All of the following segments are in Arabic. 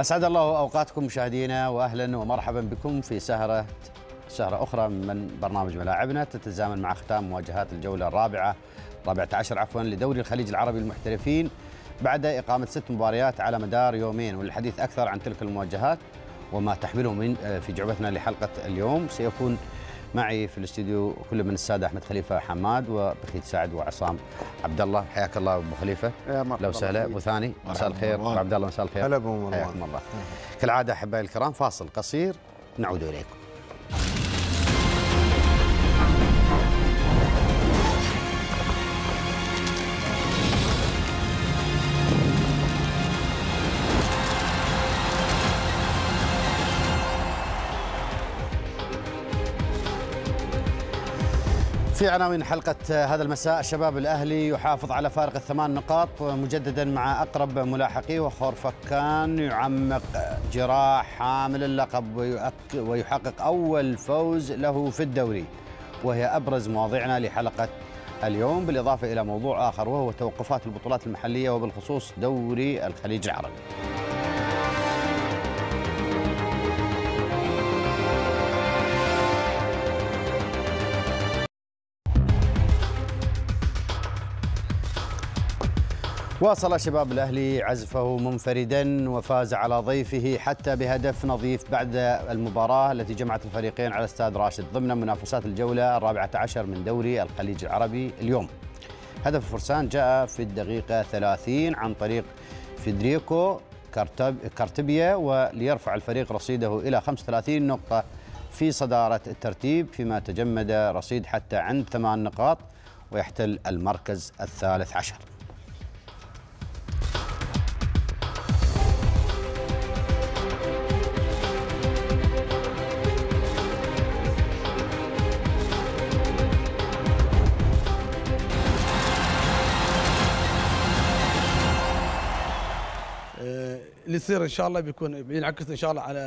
أسعد الله أوقاتكم مشاهدينا وأهلا ومرحبا بكم في سهرة سهرة أخرى من برنامج ملاعبنا تتزامن مع ختام مواجهات الجولة الرابعة رابعة عشر عفوا لدوري الخليج العربي للمحترفين بعد إقامة ست مباريات على مدار يومين والحديث أكثر عن تلك المواجهات وما تحمله من آه، في جعبتنا لحلقة اليوم سيكون معي في الاستديو كل من الساده احمد خليفه حماد وبخيت سعد وعصام عبد الله حياك الله ابو خليفه لو سهلا ابو ثاني مساء الخير ابو عبد الله مساء الخير هلا ابو مروان حياكم الله كالعاده احبائي الكرام فاصل قصير نعود اليكم في عناوين حلقة هذا المساء الشباب الأهلي يحافظ على فارق الثمان نقاط مجددا مع أقرب ملاحقيه وخورفكان يعمق جراح حامل اللقب ويحقق أول فوز له في الدوري وهي أبرز مواضيعنا لحلقة اليوم بالإضافة إلى موضوع آخر وهو توقفات البطولات المحلية وبالخصوص دوري الخليج العربي واصل شباب الأهلي عزفه منفردا وفاز على ضيفه حتى بهدف نظيف بعد المباراة التي جمعت الفريقين على استاد راشد ضمن منافسات الجولة الرابعة عشر من دوري الخليج العربي اليوم هدف الفرسان جاء في الدقيقة 30 عن طريق فيدريكو كارتبيا وليرفع الفريق رصيده إلى 35 نقطة في صدارة الترتيب فيما تجمد رصيد حتى عند ثمان نقاط ويحتل المركز الثالث عشر اللي يصير ان شاء الله بيكون بينعكس ان شاء الله على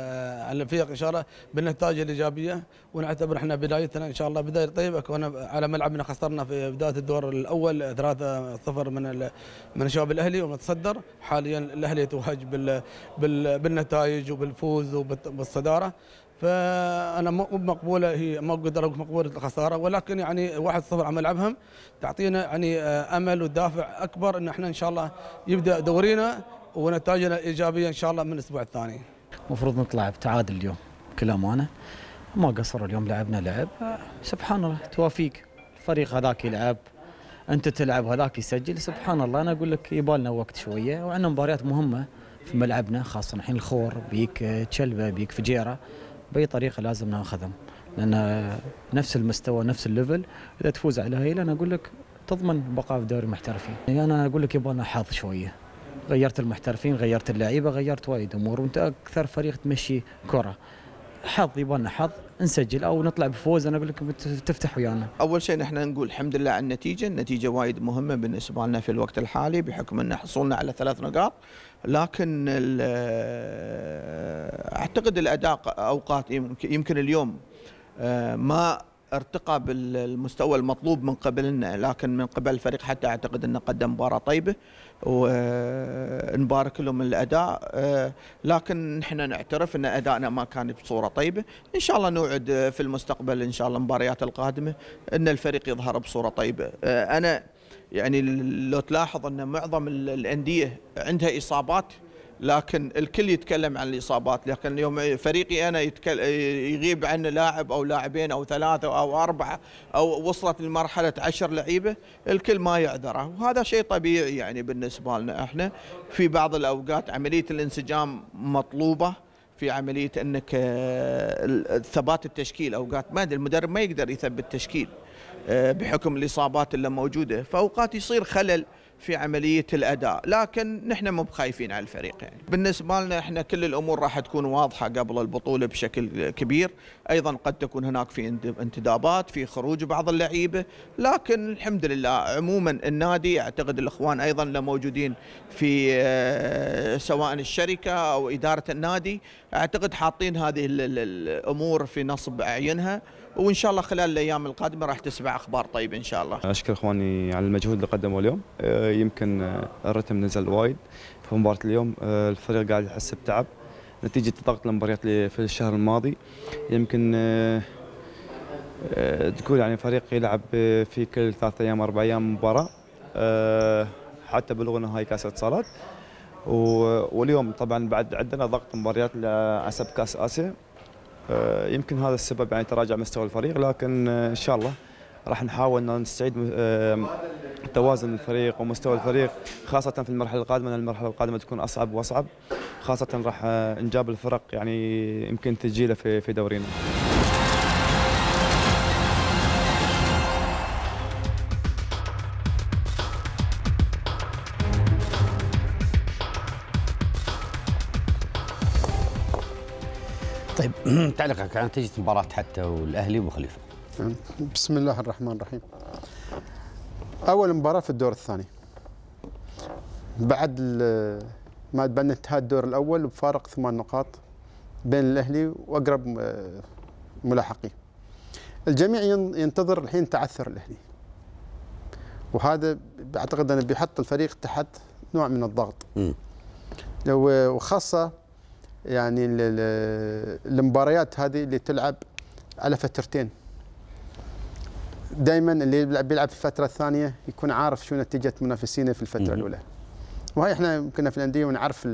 على الفريق ان شاء الله بالنتائج الايجابيه ونعتبر احنا بدايتنا ان شاء الله بدايه طيبه كنا على ملعبنا خسرنا في بدايه الدور الاول 3-0 من من الشباب الاهلي ومتصدر حاليا الاهلي بال بال بالنتائج وبالفوز وبالصداره فانا مو مقبوله هي ما اقدر اقول مقبوله الخساره ولكن يعني 1-0 على ملعبهم تعطينا يعني امل ودافع اكبر ان احنا ان شاء الله يبدا دورينا ونتائجنا ايجابيه ان شاء الله من الاسبوع الثاني. المفروض نطلع بتعادل اليوم بكل امانه ما قصروا اليوم لعبنا لعب سبحان الله توافيق الفريق هذاك يلعب انت تلعب هذاك يسجل سبحان الله انا اقول لك يبالنا وقت شويه وعندنا مباريات مهمه في ملعبنا خاصه الحين الخور بيك تشلبه بيك فجيره باي طريقه لازم ناخذهم لان نفس المستوى نفس الليفل اذا تفوز على هيل انا اقول لك تضمن بقاء في دوري المحترفين يعني انا اقول لك يبالنا حظ شويه غيرت المحترفين غيرت اللعيبه غيرت وايد امور وانت اكثر فريق تمشي كره حظ لنا حظ نسجل او نطلع بفوز انا اقول لكم تفتح ويانا. اول شيء نحن نقول الحمد لله على النتيجه، النتيجه وايد مهمه بالنسبه لنا في الوقت الحالي بحكم ان حصولنا على ثلاث نقاط لكن اعتقد الاداء اوقات يمكن اليوم آه، ما ارتقى بالمستوى المطلوب من قبلنا لكن من قبل الفريق حتى اعتقد انه قدم مباراه طيبه ونبارك لهم الاداء آه، لكن نحن نعترف ان ادائنا ما كان بصوره طيبه ان شاء الله نوعد في المستقبل ان شاء الله المباريات القادمه ان الفريق يظهر بصوره طيبه آه، انا يعني لو تلاحظ ان معظم الانديه عندها اصابات لكن الكل يتكلم عن الاصابات لكن اليوم فريقي انا يغيب عنه لاعب او لاعبين او ثلاثه او اربعه او وصلت لمرحله عشر لعيبه الكل ما يعذره وهذا شيء طبيعي يعني بالنسبه لنا احنا في بعض الاوقات عمليه الانسجام مطلوبه في عمليه انك آه، ثبات التشكيل اوقات ما المدرب ما يقدر يثبت تشكيل آه، بحكم الاصابات اللي موجوده فاوقات يصير خلل في عمليه الاداء، لكن نحن مو بخايفين على الفريق يعني. بالنسبه لنا احنا كل الامور راح تكون واضحه قبل البطوله بشكل كبير، ايضا قد تكون هناك في انتدابات، في خروج بعض اللعيبه، لكن الحمد لله عموما النادي اعتقد الاخوان ايضا اللي موجودين في آه، سواء الشركه او اداره النادي، اعتقد حاطين هذه الامور في نصب اعينها. وان شاء الله خلال الايام القادمه راح تسمع اخبار طيبه ان شاء الله. اشكر اخواني على المجهود اللي قدموه اليوم آه، يمكن آه، الرتم نزل وايد في مباراه اليوم آه، الفريق قاعد يحس بتعب نتيجه ضغط المباريات اللي في الشهر الماضي يمكن تكون يعني فريق يلعب في كل ثلاث ايام اربع ايام مباراه حتى بلغوا نهائي كاس الاتصالات واليوم طبعا بعد عندنا ضغط مباريات لعسب كاس اسيا آه، يمكن هذا السبب يعني تراجع مستوى الفريق لكن آه، ان شاء الله راح نحاول ان نستعيد آه، توازن الفريق ومستوى الفريق خاصه في المرحله القادمه لان المرحله القادمه تكون اصعب واصعب خاصه راح نجاب الفرق يعني يمكن تجيله في دورينا. تعليقك على نتيجه مباراه حتى والاهلي وخليفه بسم الله الرحمن الرحيم اول مباراه في الدور الثاني بعد ما تبنى انتهاء الدور الاول بفارق ثمان نقاط بين الاهلي واقرب آه، ملاحقين الجميع ينتظر الحين تعثر الاهلي وهذا اعتقد انه بيحط الفريق تحت نوع من الضغط م. وخاصه يعني المباريات هذه اللي تلعب على فترتين دائما اللي بيلعب بيلعب في الفتره الثانيه يكون عارف شو نتيجه منافسينه في الفتره الاولى وهي احنا كنا في الانديه ونعرف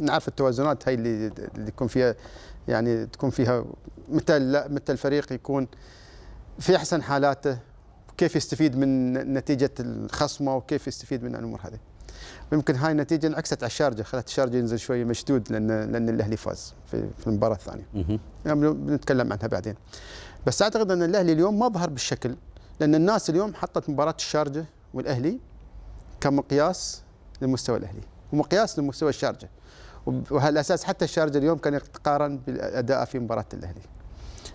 نعرف التوازنات هاي اللي اللي يكون فيها يعني تكون فيها متى متى الفريق يكون في احسن حالاته كيف يستفيد من نتيجه الخصمه وكيف يستفيد من الامور هذه ممكن هاي النتيجه انعكست على الشارجه خلت الشارجه ينزل شويه مشدود لان لان الاهلي فاز في, في المباراه الثانيه يعني بنتكلم عنها بعدين بس اعتقد ان الاهلي اليوم ما ظهر بالشكل لان الناس اليوم حطت مباراه الشارجه والاهلي كمقياس لمستوى الاهلي ومقياس لمستوى الشارجه وهالاساس حتى الشارجه اليوم كان يتقارن بالاداء في مباراه الاهلي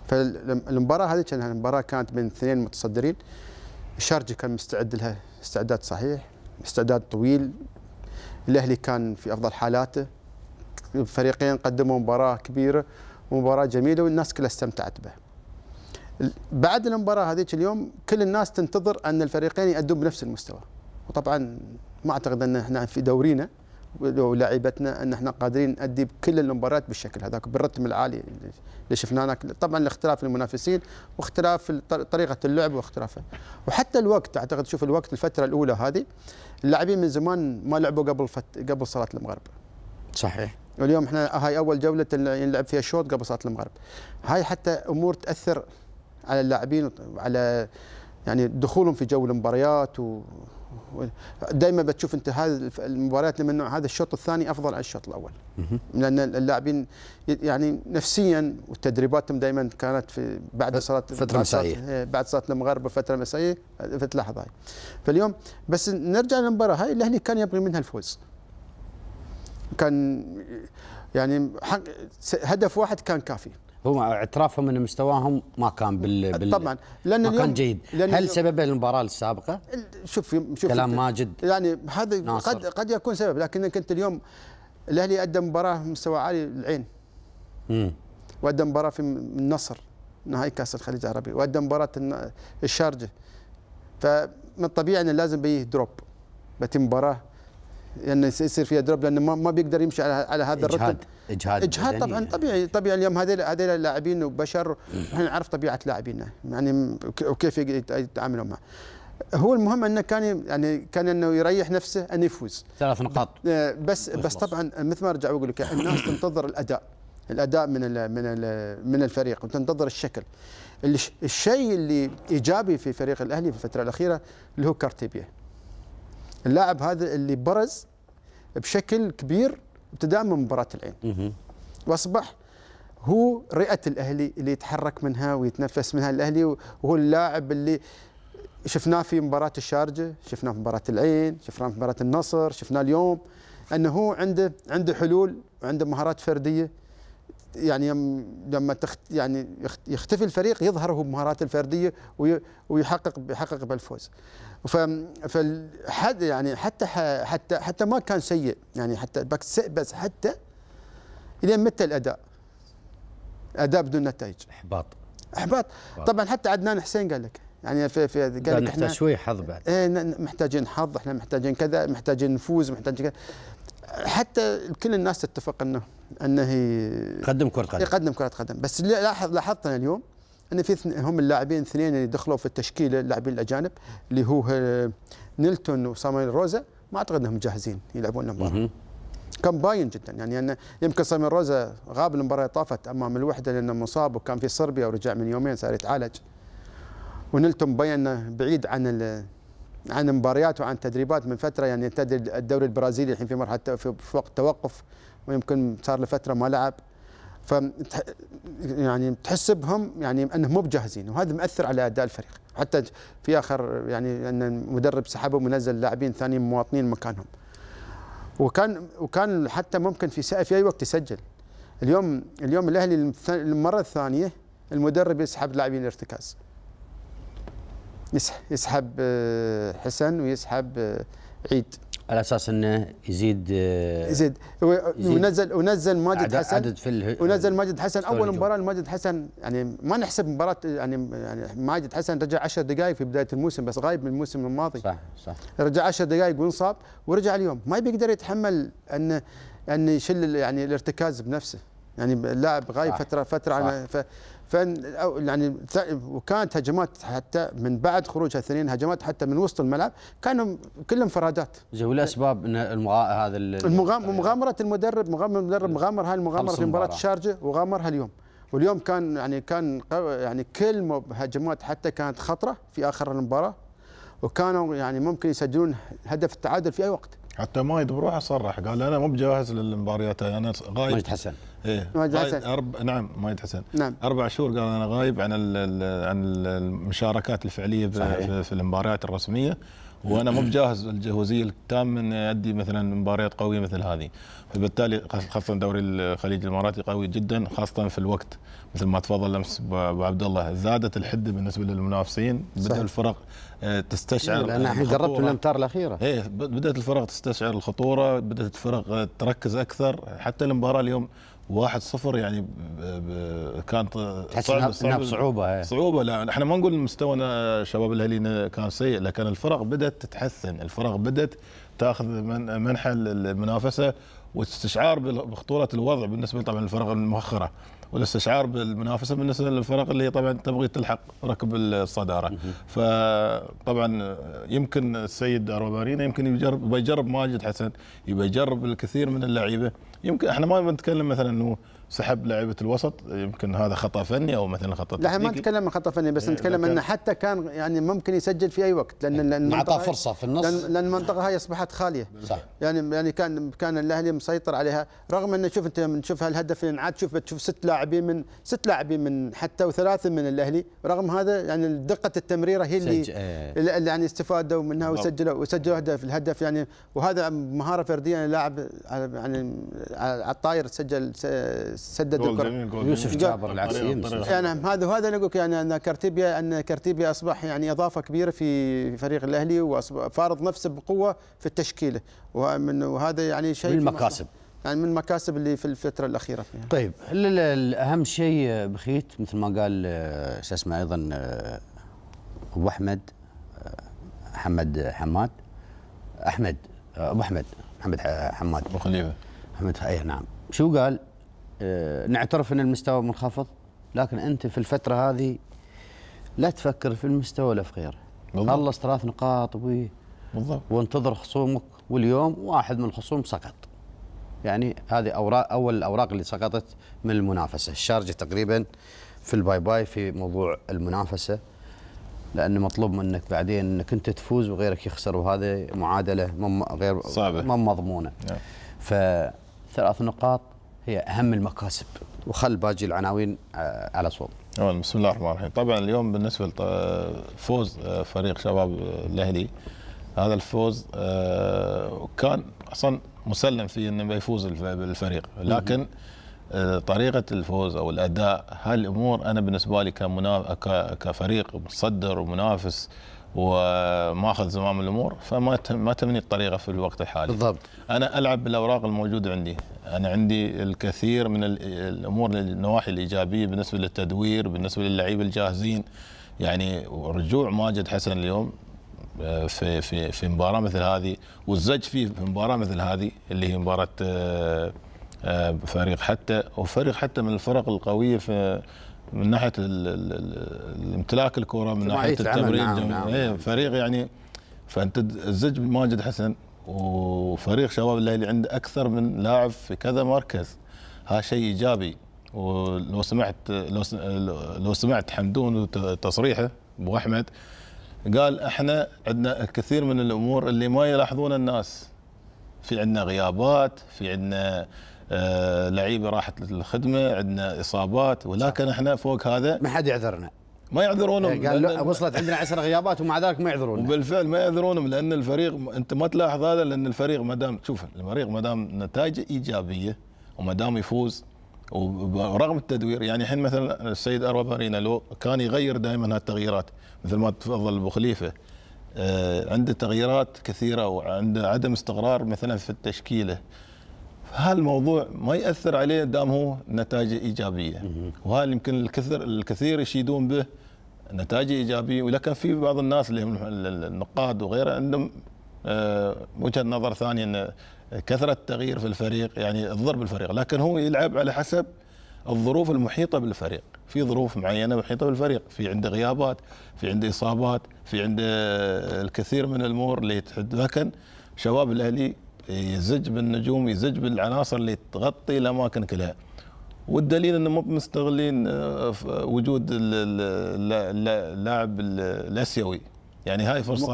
فالمباراه هذه كانت المباراه كانت بين اثنين متصدرين الشارجه كان مستعد لها استعداد صحيح استعداد طويل الاهلي كان في افضل حالاته فريقين قدموا مباراه كبيره ومباراه جميله والناس كلها استمتعت به بعد المباراه هذيك اليوم كل الناس تنتظر ان الفريقين يادون بنفس المستوى وطبعا ما اعتقد ان احنا في دورينا ولعيبتنا ان احنا قادرين نادي بكل المباريات بالشكل هذاك بالرتم العالي اللي شفناه هناك طبعا الاختلاف المنافسين واختلاف طريقه اللعب واختلافه وحتى الوقت اعتقد شوف الوقت الفتره الاولى هذه اللاعبين من زمان ما لعبوا قبل فت... قبل صلاه المغرب صحيح واليوم احنا هاي اول جوله نلعب فيها الشوط قبل صلاه المغرب هاي حتى امور تاثر على اللاعبين وعلى يعني دخولهم في جو المباريات و دائما بتشوف انت هذه المباريات من النوع هذا الشوط الثاني افضل عن الشوط الاول لان اللاعبين يعني نفسيا وتدريباتهم دائما كانت في بعد صلاه فتره مسائيه إيه، بعد صلاه المغرب فتره مسائيه فتلاحظ هاي فاليوم بس نرجع للمباراه هاي الاهلي كان يبغي منها الفوز كان يعني هدف واحد كان كافي هم اعترافهم ان مستواهم ما كان بال, طبعا لان ما كان جيد لأن هل سبب المباراه السابقه شوف شوف كلام ماجد يعني هذا ناصر. قد قد يكون سبب لكنك انت اليوم الاهلي ادى مباراه مستوى عالي العين امم وقدم مباراه في النصر نهائي كاس الخليج العربي وادى مباراه الشارجه فمن الطبيعي انه لازم بيه دروب بتي مباراه لانه يعني يصير فيها دروب لانه ما بيقدر يمشي على على هذا الرتم اجهاد اجهاد طبعا يعني. طبيعي طبيعي اليوم هذول هذول اللاعبين وبشر احنا نعرف طبيعه لاعبينا يعني وكيف يتعاملوا معه هو المهم انه كان يعني كان انه يريح نفسه أن يفوز ثلاث نقاط آه، بس بس طبعا مثل ما ارجع واقول لك الناس تنتظر الاداء الاداء من الـ من الـ من الفريق وتنتظر الشكل الشيء اللي ايجابي في فريق الاهلي في الفتره الاخيره اللي هو كارتيبيا اللاعب هذا اللي برز بشكل كبير ابتداء من مباراه العين واصبح هو رئه الاهلي اللي يتحرك منها ويتنفس منها الاهلي وهو اللاعب اللي شفناه في مباراه الشارجه شفناه في مباراه العين شفناه في مباراه النصر شفناه اليوم انه هو عنده عنده حلول وعنده مهارات فرديه يعني لما تخت يعني يختفي الفريق يظهر هو بمهاراته الفرديه ويحقق يحقق بالفوز فالحد يعني حتى حتى حتى ما كان سيء يعني حتى بس حتى الى متى الاداء؟ اداء بدون نتائج احباط احباط طبعا حتى عدنان حسين قال لك يعني في في قال لك احنا شوي حظ بعد ايه محتاجين حظ احنا محتاجين كذا محتاجين نفوز محتاجين كذا حتى كل الناس تتفق انه انه يقدم كره قدم يقدم كره قدم بس لاحظ لاحظت انا اليوم ان في هم اللاعبين اثنين اللي دخلوا في التشكيله اللاعبين الاجانب اللي هو آه، نيلتون وسامويل روزا ما اعتقد انهم جاهزين يلعبون المباراه كان باين جدا يعني أن يمكن سامي روزا غاب المباراه طافت امام الوحده لانه مصاب وكان في صربيا ورجع من يومين صار يتعالج ونلتم باين بعيد عن عن مباريات وعن تدريبات من فتره يعني تدري الدوري البرازيلي الحين في مرحله في وقت توقف ويمكن صار له فتره ما لعب ف يعني تحسبهم يعني انهم مو بجاهزين وهذا مأثر على اداء الفريق حتى في اخر يعني ان المدرب سحبه ونزل لاعبين ثانيين مواطنين مكانهم وكان وكان حتى ممكن في في اي وقت يسجل اليوم اليوم الاهلي المره الثانيه المدرب يسحب لاعبين الارتكاز يسحب آه، حسن ويسحب آه، عيد على اساس انه يزيد آه، يزيد, يزيد ونزل ونزل ماجد حسن عدد في ونزل ماجد حسن اول مباراه لماجد حسن يعني ما نحسب مباراه يعني يعني ماجد حسن رجع 10 دقائق في بدايه الموسم بس غايب من الموسم الماضي صح صح رجع 10 دقائق وانصاب ورجع اليوم ما بيقدر يتحمل ان ان يشل يعني الارتكاز بنفسه يعني اللاعب غايب صح فتره فتره صح ف يعني وكانت هجمات حتى من بعد خروج الاثنين هجمات حتى من وسط الملعب كانوا كلهم فرادات زي والاسباب ان المغا... هذا يعني مغامره المدرب مغامره المدرب مغامر هاي المغامره في مباراه الشارجه وغامرها اليوم. واليوم كان يعني كان يعني كل هجمات حتى كانت خطره في اخر المباراه وكانوا يعني ممكن يسجلون هدف التعادل في اي وقت. حتى مايد بروحه صرح قال انا مو بجاهز للمباريات انا غايب مجد حسن ايه حسن أرب... نعم مايد حسن نعم اربع شهور قال انا غايب عن ال... عن المشاركات الفعليه صحيح. في المباريات الرسميه وانا مو بجاهز الجهوزيه التامه ان ادي مثلا مباريات قويه مثل هذه فبالتالي خاصه دوري الخليج الاماراتي قوي جدا خاصه في الوقت مثل ما تفضل امس ابو عبد الله زادت الحده بالنسبه للمنافسين بدات الفرق آه، تستشعر إيه، انا جربت الامتار الاخيره ايه بدات الفرق تستشعر الخطوره بدات الفرق تركز اكثر حتى المباراه اليوم واحد صفر يعني كان تحس صعب صعوبة إيه. صعوبه لا احنا ما نقول مستوى شباب الاهلي كان سيء لكن الفرق بدات تتحسن الفرق بدات تاخذ من منحى المنافسه واستشعار بخطوره الوضع بالنسبه طبعا للفرق المؤخره والاستشعار بالمنافسه بالنسبه للفرق اللي طبعا تبغي تلحق ركب الصداره فطبعا يمكن السيد اروبارينا يمكن يجرب يبي يجرب ماجد حسن يبي يجرب الكثير من اللعيبه يمكن احنا ما بنتكلم مثلا انه سحب لعيبه الوسط يمكن هذا خطا فني او مثلا خطا لا ما نتكلم عن خطا فني بس إيه، نتكلم انه حتى كان يعني ممكن يسجل في اي وقت لان لان إيه، اعطاه فرصه في النص لان المنطقه هاي اصبحت خاليه صح يعني يعني كان كان الاهلي مسيطر عليها رغم انه شوف انت نشوف هالهدف اللي انعاد تشوف بتشوف ست لاعبين من ست لاعبين من حتى وثلاثه من الاهلي رغم هذا يعني دقه التمريره هي إيه. اللي, اللي يعني استفادوا منها وسجلوا وسجلوا هدف الهدف يعني وهذا مهاره فرديه يعني لاعب يعني على الطاير سجل سدد الكره يوسف جابر العكسيين يعني هذا وهذا اللي اقول لك يعني ان كرتيبيا ان كرتيبيا اصبح يعني اضافه كبيره في فريق الاهلي وفارض نفسه بقوه في التشكيله ومن وهذا يعني شيء من المكاسب يعني من المكاسب اللي في الفتره الاخيره فيها. يعني. طيب اهم شيء بخيت مثل ما قال آه، شو اسمه ايضا آه، آه، ابو احمد محمد حماد احمد ابو احمد محمد حماد ابو خليفه محمد اي نعم شو قال؟ آه، نعترف ان المستوى منخفض لكن انت في الفتره هذه لا تفكر في المستوى ولا في غيره خلص ثلاث نقاط و بالضبط وانتظر خصومك واليوم واحد من الخصوم سقط يعني هذه اوراق اول الاوراق اللي سقطت من المنافسه الشارجه تقريبا في الباي باي في موضوع المنافسه لانه مطلوب منك بعدين انك انت تفوز وغيرك يخسر وهذه معادله غير صعبه ما مضمونه نعم. فثلاث نقاط هي أهم المكاسب وخل باقي العناوين آه، على صوب بسم الله الرحمن الرحيم طبعا اليوم بالنسبة لفوز آه، آه، فريق شباب الأهلي هذا الفوز كان أصلا مسلم فيه أنه بيفوز الفريق لكن طريقة الفوز أو الأداء هالأمور أنا بالنسبة لي كمنا... كفريق متصدر ومنافس وماخذ زمام الامور فما ما تمني الطريقه في الوقت الحالي بالضبط انا العب بالاوراق الموجوده عندي انا عندي الكثير من الامور النواحي الايجابيه بالنسبه للتدوير بالنسبه للعيبه الجاهزين يعني رجوع ماجد حسن اليوم آه، في في في مباراه مثل هذه والزج فيه في مباراه مثل هذه اللي هي مباراه آه، آه، فريق حتى وفريق حتى من الفرق القويه في من ناحيه الامتلاك الكره من ناحيه التمرين نعم نعم ايه فريق يعني فانت تزج ماجد حسن وفريق شباب الليلي عنده اكثر من لاعب في كذا مركز هذا شيء ايجابي ولو سمعت لو لو سمعت حمدون وتصريحه ابو احمد قال احنا عندنا كثير من الامور اللي ما يلاحظونها الناس في عندنا غيابات في عندنا آه، لعيبه راحت للخدمه عندنا اصابات ولكن احنا فوق هذا ما حد يعذرنا ما يعذرونهم قال وصلت عندنا عشر غيابات ومع ذلك ما يعذرونهم وبالفعل ما يعذرونهم لان الفريق انت ما تلاحظ هذا لان الفريق ما دام شوف الفريق ما دام نتائجه ايجابيه وما دام يفوز ورغم التدوير يعني الحين مثلا السيد اروى لو كان يغير دائما هالتغييرات مثل ما تفضل ابو خليفه آه، عنده تغييرات كثيره وعنده عدم استقرار مثلا في التشكيله فهالموضوع ما ياثر عليه دام هو نتائجه ايجابيه وهذا يمكن الكثير الكثير يشيدون به نتائج ايجابيه ولكن في بعض الناس اللي هم النقاد وغيره عندهم آه، وجهه نظر ثانيه ان كثره التغيير في الفريق يعني تضر بالفريق لكن هو يلعب على حسب الظروف المحيطه بالفريق في ظروف معينه محيطه بالفريق في عنده غيابات في عنده اصابات في عنده الكثير من الامور اللي لكن شباب الاهلي إيه، يزج بالنجوم يزج بالعناصر اللي تغطي الاماكن كلها والدليل انه مو مستغلين آه، وجود اللاعب الاسيوي يعني هاي فرصه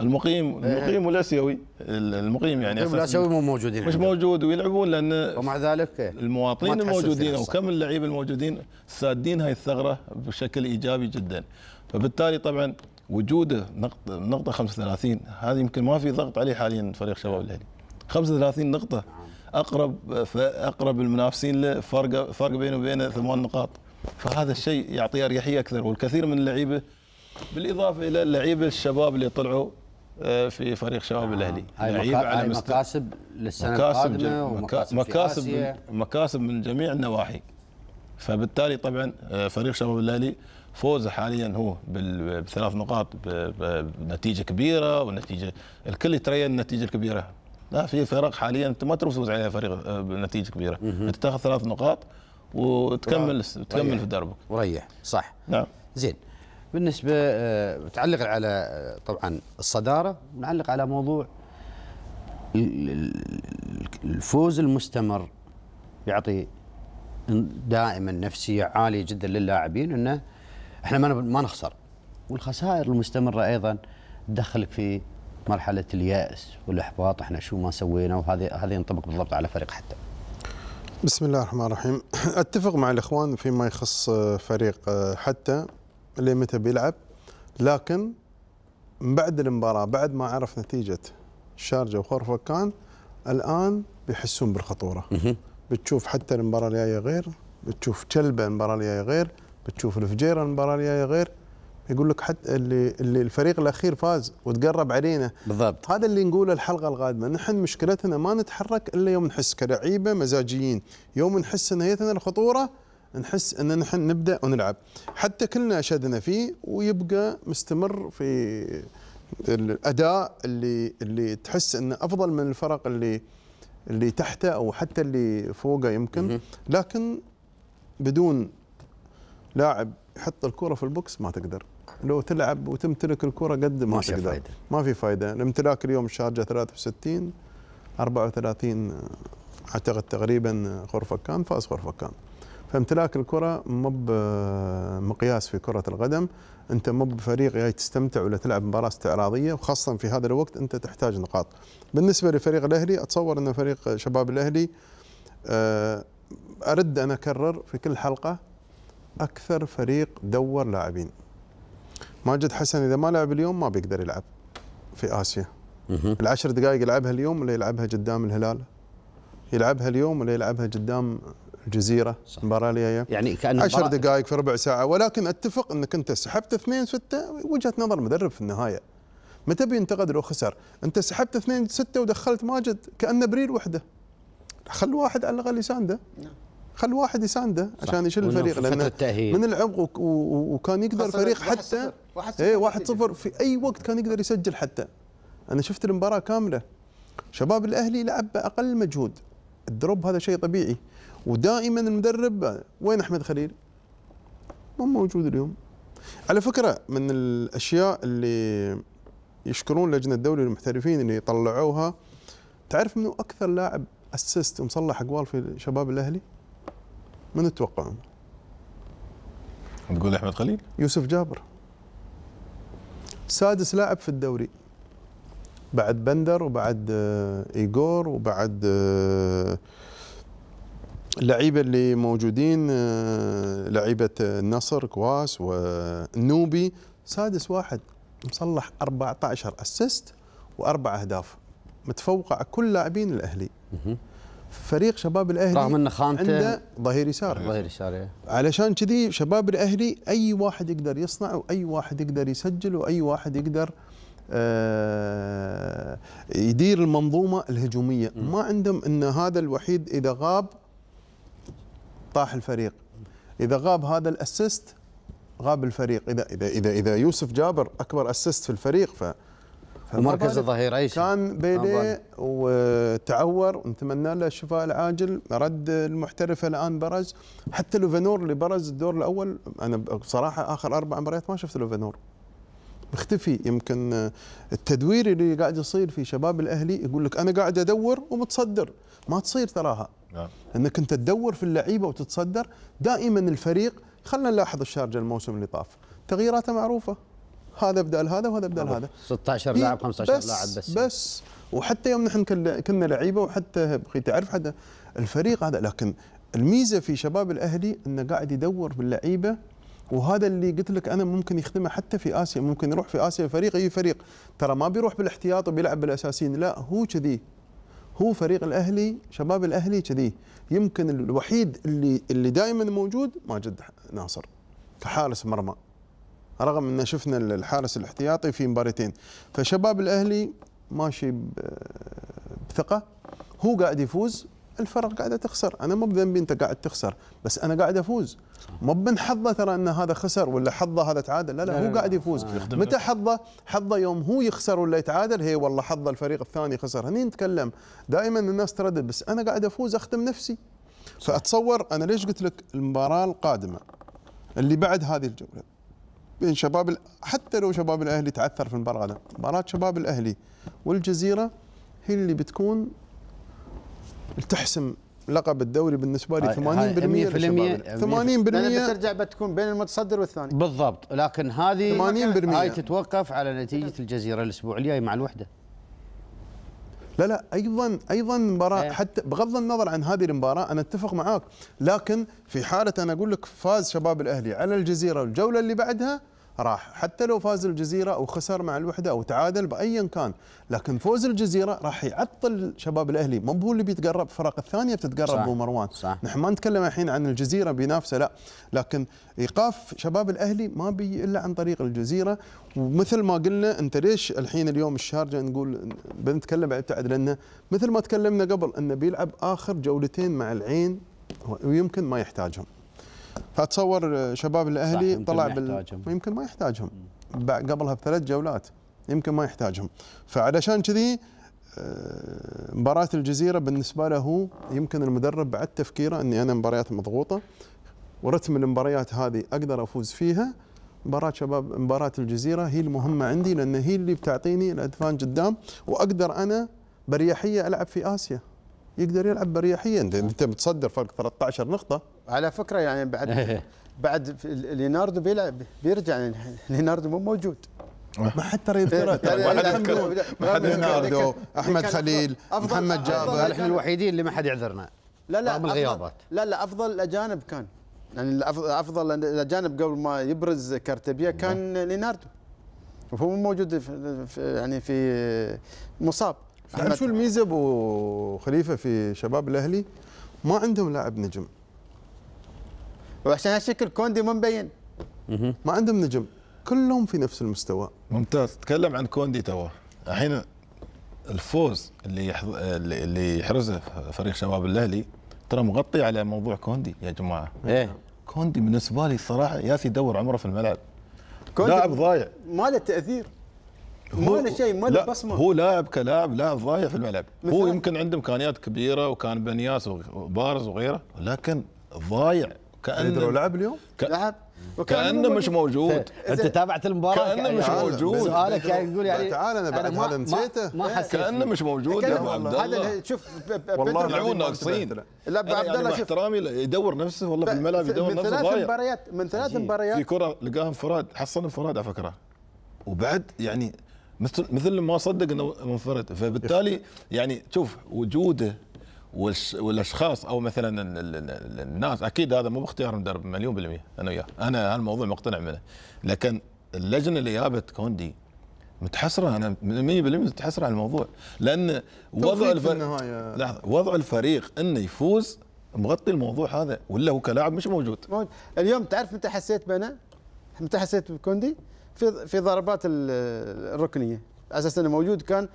المقيم المقيم إيه، إيه. المقيم والاسيوي المقيم يعني المقيم الاسيوي مو موجودين مش موجود ويلعبون لان ومع ذلك المواطنين الموجودين وكم اللعيبه الموجودين سادين هاي الثغره بشكل ايجابي جدا فبالتالي طبعا وجوده نقطه 35 هذه يمكن ما في ضغط عليه حاليا فريق شباب الاهلي 35 نقطة أقرب أقرب المنافسين له فرق فرق بينه وبينه ثمان نقاط فهذا الشيء يعطي أريحية أكثر والكثير من اللعيبة بالإضافة إلى اللعيبة الشباب اللي طلعوا آه، في فريق شباب الاهلي آه، هاي لعيبه على مست... مكاسب للسنه مكاسب القادمه جم... مكاسب مكاسب من... مكاسب من جميع النواحي فبالتالي طبعا آه، فريق شباب الاهلي فوزه حاليا هو بال... بثلاث نقاط ب... بنتيجه كبيره والنتيجه الكل يتريى النتيجه الكبيره لا في فرق حاليا انت ما تروح تفوز عليها فريق آه، بنتيجه كبيره انت تاخذ ثلاث نقاط وتكمل تكمل في دربك وريح صح نعم زين بالنسبه آه، تعلق على آه، طبعا الصداره نعلق على موضوع الفوز المستمر يعطي دائما نفسيه عاليه جدا للاعبين انه احنا ما ما نخسر والخسائر المستمره ايضا تدخلك في مرحله الياس والاحباط احنا شو ما سوينا وهذا هذا ينطبق بالضبط على فريق حتى بسم الله الرحمن الرحيم اتفق مع الاخوان فيما يخص آه، فريق آه، حتى اللي متى بيلعب لكن بعد المباراه بعد ما عرف نتيجه الشارجه وخرفكان الان بيحسون بالخطوره بتشوف حتى المباراه الجايه غير بتشوف كلبه المباراه الجايه غير بتشوف الفجيره المباراه الجايه غير يقول لك حتى اللي, اللي الفريق الاخير فاز وتقرب علينا بالضبط هذا اللي نقوله الحلقه القادمه نحن مشكلتنا ما نتحرك الا يوم نحس كلعيبه مزاجيين يوم نحس نهايتنا الخطوره نحس ان نحن نبدا ونلعب حتى كلنا شدنا فيه ويبقى مستمر في الاداء اللي اللي تحس انه افضل من الفرق اللي اللي تحته او حتى اللي فوقه يمكن لكن بدون لاعب يحط الكره في البوكس ما تقدر لو تلعب وتمتلك الكره قد ما, في تقدر فايدة. ما في فايده الامتلاك اليوم الشارجه 63 34 اعتقد تقريبا غرفكان فاز غرفكان فامتلاك الكره مو مقياس في كره القدم انت مو بفريق جاي تستمتع ولا تلعب مباراه استعراضيه وخاصه في هذا الوقت انت تحتاج نقاط بالنسبه لفريق الاهلي اتصور ان فريق شباب الاهلي آه، ارد أن اكرر في كل حلقه اكثر فريق دور لاعبين ماجد حسن اذا ما لعب اليوم ما بيقدر يلعب في اسيا العشر دقائق يلعبها اليوم ولا يلعبها قدام الهلال يلعبها اليوم ولا يلعبها قدام الجزيره المباراه اللي يعني كان عشر دقائق في ربع ساعه ولكن اتفق انك انت سحبت اثنين ستة وجهه نظر مدرب في النهايه متى بينتقد لو خسر انت سحبت اثنين ستة ودخلت ماجد كانه بريل وحده خل واحد على الاقل يسانده نعم خل واحد يسانده عشان يشيل الفريق لانه من العمق وكان يقدر فريق حتى واحد إيه، صفر ايه واحد صفر في اي وقت كان يقدر يسجل حتى انا شفت المباراه كامله شباب الاهلي لعب باقل مجهود الدروب هذا شيء طبيعي ودائما المدرب وين احمد خليل؟ ما موجود اليوم على فكره من الاشياء اللي يشكرون لجنه الدوري للمحترفين اللي طلعوها تعرف منو اكثر لاعب اسست ومصلح اقوال في شباب الاهلي؟ من تتوقعون؟ تقول احمد خليل؟ يوسف جابر سادس لاعب في الدوري بعد بندر وبعد آه، ايجور وبعد اللعيبه آه، اللي موجودين آه، لعيبه النصر كواس ونوبي سادس واحد مصلح 14 اسيست واربع اهداف متفوق على كل لاعبين الاهلي فريق شباب الاهلي رغم انه خانته عنده ظهير يسار ظهير يسار إيه. علشان كذي شباب الاهلي اي واحد يقدر يصنع واي واحد يقدر يسجل واي واحد يقدر آه، يدير المنظومه الهجوميه ما عندهم ان هذا الوحيد اذا غاب طاح الفريق اذا غاب هذا الاسيست غاب الفريق اذا اذا, إذا يوسف جابر اكبر اسيست في الفريق ف ومركز الظهير اي شيء كان بيلي وتعور ونتمنى له الشفاء العاجل رد المحترف الان برز حتى لوفنور اللي برز الدور الاول انا بصراحه اخر اربع مباريات ما شفت لوفنور مختفي يمكن التدوير اللي قاعد يصير في شباب الاهلي يقول لك انا قاعد ادور ومتصدر ما تصير تراها نعم. انك انت تدور في اللعيبه وتتصدر دائما الفريق خلينا نلاحظ الشارجه الموسم اللي طاف تغييراته معروفه هذا بدل هذا وهذا بدل هذا 16 لاعب 15 لاعب بس بس وحتى يوم نحن كنا لعيبه وحتى بقي تعرف حتى الفريق هذا لكن الميزه في شباب الاهلي انه قاعد يدور باللعيبه وهذا اللي قلت لك انا ممكن يخدمه حتى في اسيا ممكن يروح في اسيا فريق اي فريق ترى ما بيروح بالاحتياط وبيلعب بالاساسيين لا هو كذي هو فريق الاهلي شباب الاهلي كذي يمكن الوحيد اللي اللي دائما موجود ماجد ناصر كحارس مرمى رغم ان شفنا الحارس الاحتياطي في مباراتين فشباب الاهلي ماشي بثقه هو قاعد يفوز الفرق قاعده تخسر انا مو بذنبي انت قاعد تخسر بس انا قاعد افوز مو من حظه ترى ان هذا خسر ولا حظه هذا تعادل لا لا, لا هو قاعد يفوز آه. متى حظه حظه يوم هو يخسر ولا يتعادل هي والله حظ الفريق الثاني خسر هني نتكلم دائما الناس تردد بس انا قاعد افوز اخدم نفسي فاتصور انا ليش قلت لك المباراه القادمه اللي بعد هذه الجوله بين شباب حتى لو شباب الاهلي تعثر في المباراه هذه مباراه شباب الاهلي والجزيره هي اللي بتكون تحسم لقب الدوري بالنسبه لي 80% 80% لان بترجع بتكون بين المتصدر والثاني بالضبط لكن هذه هاي تتوقف على نتيجه الجزيره الاسبوع الجاي مع الوحده لا لا ايضا ايضا مباراه إيه. حتى بغض النظر عن هذه المباراه انا اتفق معاك لكن في حاله انا اقول لك فاز شباب الاهلي على الجزيره الجوله اللي بعدها راح حتى لو فاز الجزيرة أو خسر مع الوحدة أو تعادل بأيا كان لكن فوز الجزيرة راح يعطل شباب الأهلي مو هو اللي بيتقرب فرق الثانية بتتقرب ابو مروان صح نحن ما نتكلم الحين عن الجزيرة بينافسه لا لكن إيقاف شباب الأهلي ما بي إلا عن طريق الجزيرة ومثل ما قلنا أنت ليش الحين اليوم الشارجة نقول بنتكلم بعد تعد لأنه مثل ما تكلمنا قبل أنه بيلعب آخر جولتين مع العين ويمكن ما يحتاجهم فاتصور شباب الاهلي طلع ما بال... يمكن ما يحتاجهم قبلها بثلاث جولات يمكن ما يحتاجهم فعلشان كذي آه، مباراة الجزيرة بالنسبة له يمكن المدرب بعد تفكيره اني انا مباريات مضغوطة ورتم المباريات هذه اقدر افوز فيها مباراة شباب مباراة الجزيرة هي المهمة عندي لان هي اللي بتعطيني الادفان قدام واقدر انا بريحية العب في اسيا يقدر يلعب بريحيا انت انت متصدر فرق 13 نقطه على فكره يعني بعد إيه. بعد ليناردو بيلعب بيرجع يعني ليناردو مو موجود ما حد ترى يذكره إيه. يعني ليناردو احمد خليل محمد جابر يعني احنا الوحيدين اللي ما حد يعذرنا لا لا الغيابات لا لا افضل الاجانب كان يعني افضل الاجانب قبل ما يبرز كارتبيا كان ليناردو وهو موجود في يعني في مصاب تعرف شو الميزه ابو خليفه في شباب الاهلي؟ ما عندهم لاعب نجم وعشان هالشكل كوندي مو مبين ما عندهم نجم كلهم في نفس المستوى ممتاز تكلم عن كوندي توه الحين الفوز اللي يحض... اللي يحرزه فريق شباب الاهلي ترى مغطي على موضوع كوندي يا جماعه ايه كوندي بالنسبه لي الصراحه ياسي يدور عمره في الملعب كوندي لاعب ضايع ما له تاثير هو ولا شيء ولا بصمه هو لاعب كلاعب لاعب ضايع في الملعب هو يمكن عنده امكانيات كبيره وكان بنياس وبارز وغيره لكن ضايع كانه لعب اليوم؟ ك... لعب كانه مش موجود انت تابعت المباراه كانه مش يعني موجود سؤالك يعني تقول يعني تعال انا بعد هذا نسيته ما حسيت كانه مش موجود يا ابو يعني عبد الله شوف والله العيون ناقصين لا ابو عبد الله شوف احترامي يدور نفسه والله في الملعب يدور نفسه من ثلاث مباريات من ثلاث مباريات في كره لقاها انفراد حصل انفراد على فكره وبعد يعني مثل مثل ما صدق انه منفرد فبالتالي يعني شوف وجوده والاشخاص او مثلا الناس اكيد هذا مو باختيار مدرب مليون بالميه انا وياه انا هالموضوع مقتنع منه لكن اللجنه اللي جابت كوندي متحسره انا 100% متحسره على الموضوع لان وضع الفريق لحظه وضع الفريق انه يفوز مغطي الموضوع هذا ولا هو كلاعب مش موجود, موجود. اليوم تعرف متى حسيت بنا؟ متى حسيت بكوندي؟ في في ضربات الركنيه اساسا اساس انه موجود كان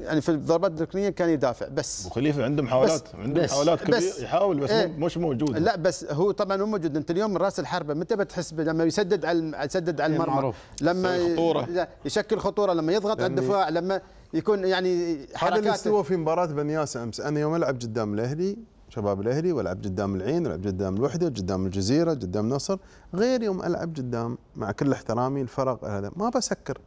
يعني في الضربات الركنيه كان يدافع بس وخليفه عنده محاولات عنده محاولات كبيره يحاول بس ايه مش موجود لا بس هو طبعا مو موجود انت اليوم راس الحربه متى بتحس لما يسدد على يسدد على إيه، المرمى لما خطورة. يشكل خطوره لما يضغط على الدفاع لما يكون يعني حركات هذا اللي استوى في مباراه بنياس امس انا يوم العب قدام الاهلي شباب الاهلي والعب قدام العين والعب قدام الوحده قدام الجزيره قدام نصر غير يوم العب قدام مع كل احترامي الفرق هذا ما بسكر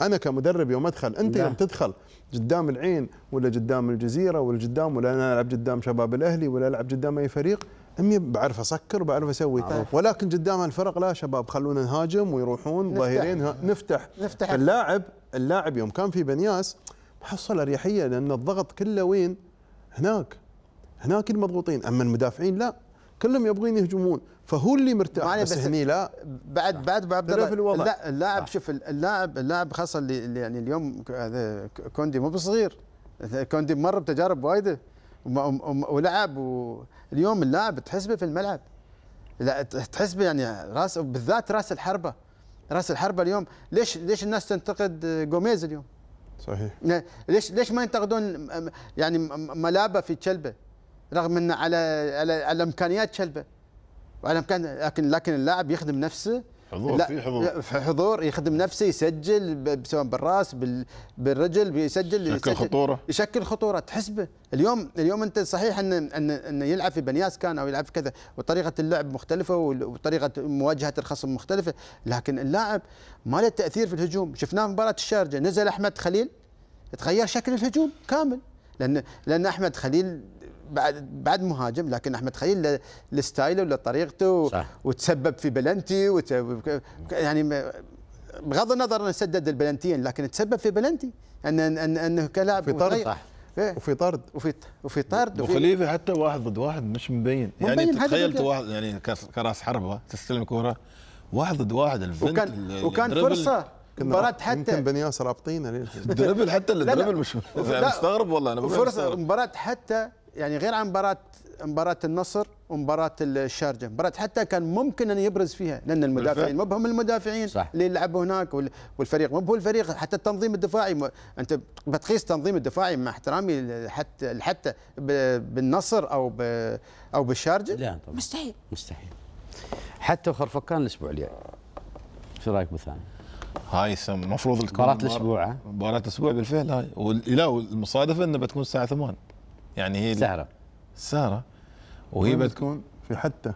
انا كمدرب يوم ادخل انت لا. يوم تدخل قدام العين ولا قدام الجزيره ولا قدام ولا انا العب قدام شباب الاهلي ولا العب قدام اي فريق امي بعرف اسكر وبعرف اسوي عارف. ولكن قدام الفرق لا شباب خلونا نهاجم ويروحون ظاهرين نفتح. نفتح نفتح اللاعب اللاعب يوم كان في بنياس حصل اريحيه لان الضغط كله وين؟ هناك هناك مضغوطين اما المدافعين لا كلهم يبغون يهجمون فهو اللي مرتاح بس, بس هني لا بعد بعد بعد لا اللاعب شوف اللاعب اللاعب خاصه اللي يعني اليوم كوندي مو بصغير كوندي مر بتجارب وايده ولعب واليوم اللاعب تحسبه في الملعب لا تحسبه يعني راس بالذات راس الحربه راس الحربه اليوم ليش ليش الناس تنتقد جوميز اليوم؟ صحيح ليش ليش ما ينتقدون يعني ملابه في كلبه؟ رغم ان على على, على امكانيات شلبه وعلى امكان لكن لكن اللاعب يخدم نفسه حضور في حضور حضور يخدم نفسه يسجل سواء بالراس بالرجل بيسجل يشكل خطوره يشكل خطوره تحسبه اليوم اليوم انت صحيح ان ان, إن يلعب في بنياس كان او يلعب في كذا وطريقه اللعب مختلفه وطريقه مواجهه الخصم مختلفه لكن اللاعب ما له تاثير في الهجوم شفناه في مباراه الشارجه نزل احمد خليل تغير شكل الهجوم كامل لان لان احمد خليل بعد بعد مهاجم لكن احمد خليل لستايله ولطريقته صح. وتسبب في بلنتي يعني بغض النظر انه سدد البلنتيين لكن تسبب في بلنتي ان ان انه كلاعب في طرد صح إيه. وفي طرد وفي وفي طرد وخليفه حتى واحد ضد واحد مش مبين, يعني تخيلت واحد يعني كراس حربه تستلم كوره واحد ضد واحد الفنت وكان وكان فرصه مباراة حتى يمكن بن ياسر ابطينا الدربل حتى الدربل مش مستغرب والله انا فرصة مباراة حتى يعني غير عن مباراه مباراه النصر ومباراه الشارجه مباراه حتى كان ممكن ان يبرز فيها لان المدافعين مو بهم المدافعين صح. اللي يلعبوا هناك والفريق مو الفريق حتى التنظيم الدفاعي انت بتقيس التنظيم الدفاعي مع احترامي حتى حتى بالنصر او او بالشارجه لا طبعا مستحيل مستحيل حتى خرفكان الاسبوع الجاي شو رايك بثاني؟ هاي المفروض تكون مباراة الاسبوع مباراة الاسبوع بالفعل هاي ولا والمصادفة انها بتكون الساعة 8 يعني هي سهره سهره وهي بتكون في حتى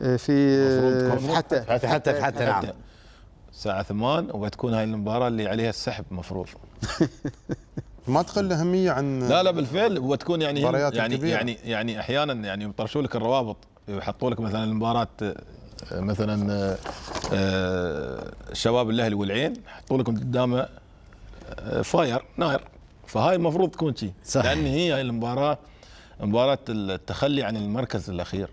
آه، في في حتى في حتى في حتى نعم الساعة 8 وبتكون هاي المباراة اللي عليها السحب مفروض ما تقل أهمية عن لا لا بالفعل وتكون يعني يعني كبيرة. يعني يعني أحيانا يعني يطرشوا لك الروابط يحطوا لك مثلا المباراة آه، مثلا آه، شباب الاهلي والعين يحطوا لكم قدامه فاير ناير فهاي المفروض تكون شيء صح لان هي هاي المباراه مباراه التخلي عن المركز الاخير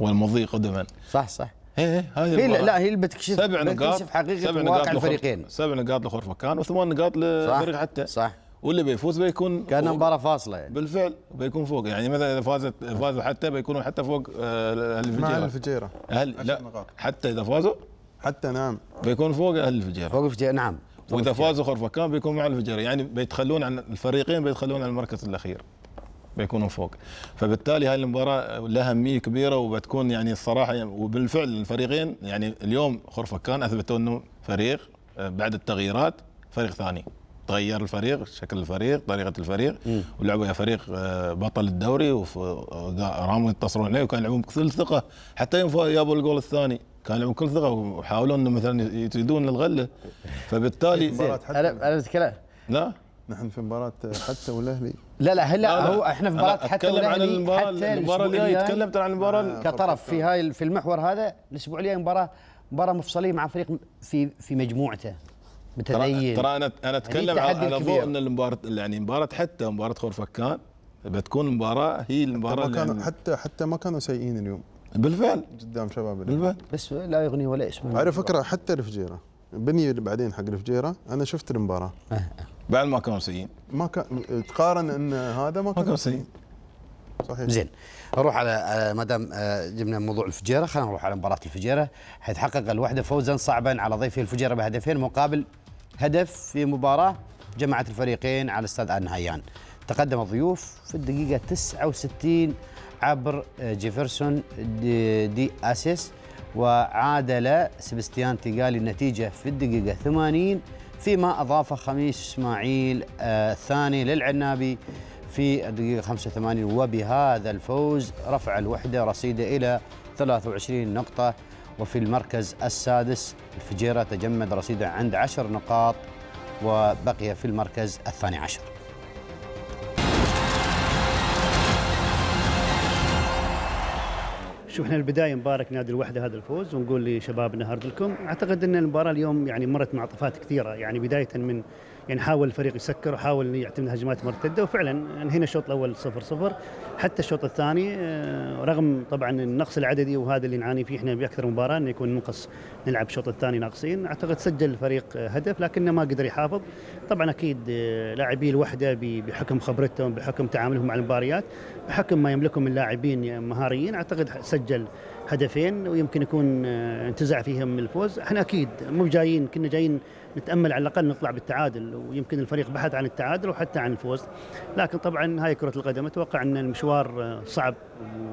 والمضي قدما صح صح هي هذه هي لا, لا هي اللي بتكشف سبع نقاط بتكشف حقيقه سبع نقاط الفريقين سبع نقاط لخورفكان وثمان نقاط للفريق حتى صح واللي بيفوز بيكون كان مباراه فاصله يعني بالفعل بيكون فوق يعني مثلا اذا فازت فازوا حتى بيكونوا حتى فوق آه، الفجيره اهل الفجيره اهل لا حتى اذا فازوا حتى نعم بيكون فوق اهل الفجيره فوق الفجيره نعم واذا فازوا خرفكان بيكون مع الفجر يعني بيتخلون عن الفريقين بيتخلون عن المركز الاخير بيكونوا فوق فبالتالي هاي المباراه لها اهميه كبيره وبتكون يعني الصراحه يعني وبالفعل الفريقين يعني اليوم خرفكان اثبتوا انه فريق آه، بعد التغييرات فريق ثاني تغير الفريق شكل الفريق طريقه الفريق ولعبوا يا فريق آه، بطل الدوري وراموا آه، يتصلون عليه وكان يلعبون بكل ثقه حتى يوم جابوا الجول الثاني كان لهم كل ثقه وحاولوا انه مثلا يتريدون الغله فبالتالي انا انا بتكلم لا نحن في مباراة حتى والاهلي لا لا هلا هو احنا في مباراة حتى اتكلم عن المباراة المباراة اللي جاي تكلمت عن المباراة آه، كطرف في هاي في المحور هذا الاسبوع الجاي مباراة مباراة مفصلية مع فريق في في مجموعته متدين ترى انا انا يعني اتكلم على ضوء ان المباراة يعني مباراة حتى مباراة خورفكان بتكون المباراة هي المباراة حتى ما كانوا يعني- حتى حتى ما كانوا سيئين اليوم بالفعل قدام شباب بالفعل بس لا يغني ولا يشبع على فكره حتى الفجيره بني بعدين حق الفجيره انا شفت المباراه أه. بعد ما كانوا سيئين ما كان تقارن ان هذا ما, ما كانوا سيئين صحيح زين نروح على ما دام آه، جبنا موضوع الفجيره خلينا نروح على مباراه الفجيره حيث حقق الوحده فوزا صعبا على ضيفه الفجيره بهدفين مقابل هدف في مباراه جمعت الفريقين على استاد النهيان تقدم الضيوف في الدقيقه 69 عبر آه، جيفرسون دي, دي أسيس وعادل سبستيان تيغالي النتيجة في الدقيقة 80 فيما أضاف خميس إسماعيل آه، الثاني للعنابي في الدقيقة 85 وبهذا الفوز رفع الوحدة رصيده إلى 23 نقطة وفي المركز السادس الفجيرة تجمد رصيده عند 10 نقاط وبقي في المركز الثاني عشر شوف احنا البدايه مبارك نادي الوحده هذا الفوز ونقول لشبابنا هارد لكم اعتقد ان المباراه اليوم يعني مرت معطفات كثيره يعني بدايه من يعني حاول الفريق يسكر وحاول يعتمد هجمات مرتده وفعلا انهينا الشوط الاول 0 0 حتى الشوط الثاني آه، رغم طبعا النقص العددي وهذا اللي نعاني فيه احنا باكثر مباراه انه يكون نقص نلعب الشوط الثاني ناقصين اعتقد سجل الفريق هدف لكنه ما قدر يحافظ طبعا اكيد آه، لاعبي الوحده بحكم خبرتهم بحكم تعاملهم مع المباريات بحكم ما يملكه من لاعبين مهاريين اعتقد سجل هدفين ويمكن يكون آه، انتزع فيهم الفوز احنا اكيد مو جايين كنا جايين نتامل على الاقل نطلع بالتعادل ويمكن الفريق بحث عن التعادل وحتى عن الفوز لكن طبعا هاي كره القدم اتوقع ان المشوار آه، صعب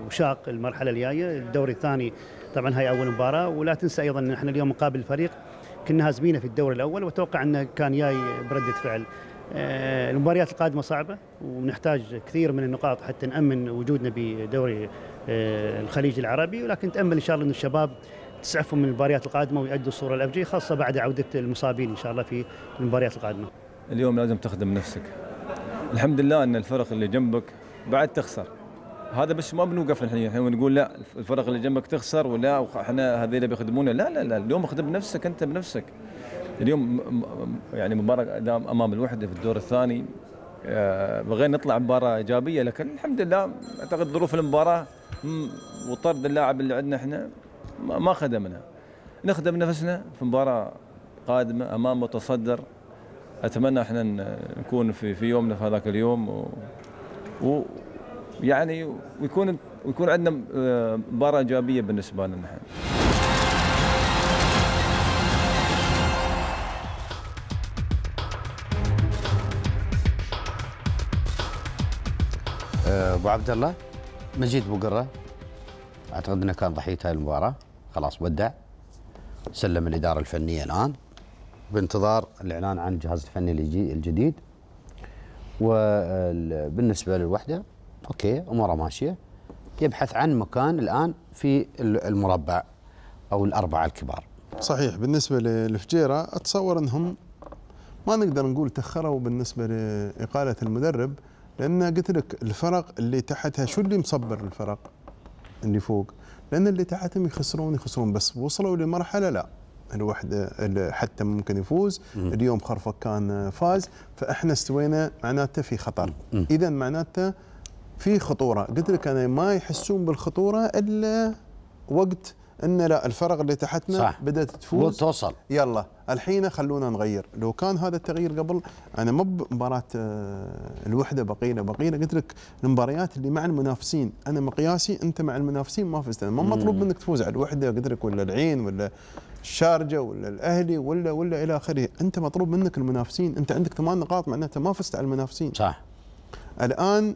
وشاق المرحله الجايه الدوري الثاني طبعا هاي اول مباراه ولا تنسى ايضا ان احنا اليوم مقابل الفريق كنا هازمينه في الدوري الاول واتوقع انه كان جاي برده فعل آه، المباريات القادمة صعبة ونحتاج كثير من النقاط حتى نأمن وجودنا بدوري آه، الخليج العربي ولكن نتأمل إن شاء الله أن الشباب تسعفهم من المباريات القادمة ويؤدوا الصورة الأبجية خاصة بعد عودة المصابين إن شاء الله في المباريات القادمة اليوم لازم تخدم نفسك الحمد لله أن الفرق اللي جنبك بعد تخسر هذا بس ما بنوقف الحين الحين ونقول لا الفرق اللي جنبك تخسر ولا احنا هذيلا بيخدمونا لا لا لا اليوم اخدم نفسك انت بنفسك اليوم يعني مباراه امام الوحده في الدور الثاني آه، بغينا نطلع مباراه ايجابيه لكن الحمد لله اعتقد ظروف المباراه وطرد اللاعب اللي عندنا احنا ما خدمنا نخدم نفسنا في مباراه قادمه امام متصدر اتمنى احنا نكون في في يومنا في هذاك اليوم و, و يعني ويكون ويكون عندنا آه، مباراه ايجابيه بالنسبه لنا احنا ابو عبد الله مجيد بقره اعتقد انه كان ضحيه هذه المباراه خلاص ودع سلم الاداره الفنيه الان بانتظار الاعلان عن الجهاز الفني الجديد وبالنسبه للوحده اوكي اموره ماشيه يبحث عن مكان الان في المربع او الاربعه الكبار صحيح بالنسبه للفجيره اتصور انهم ما نقدر نقول تاخروا بالنسبه لاقاله المدرب لان قلت لك الفرق اللي تحتها شو اللي مصبر الفرق اللي فوق لان اللي تحتهم يخسرون يخسرون بس وصلوا لمرحله لا الوحده حتى ممكن يفوز اليوم خرفكان كان فاز فاحنا استوينا معناته في خطر اذا معناته في خطوره قلت لك انا ما يحسون بالخطوره الا وقت ان لا الفرق اللي تحتنا صح. بدات تفوز وتوصل يلا الحين خلونا نغير لو كان هذا التغيير قبل انا مو بمباراه آه، الوحده بقينا بقينا قلت لك المباريات اللي مع المنافسين انا مقياسي انت مع المنافسين ما فزت ما مطلوب منك تفوز على الوحده قلت لك ولا العين ولا الشارجه ولا الاهلي ولا ولا الى اخره انت مطلوب منك المنافسين انت عندك ثمان نقاط معناته ما فزت على المنافسين صح الان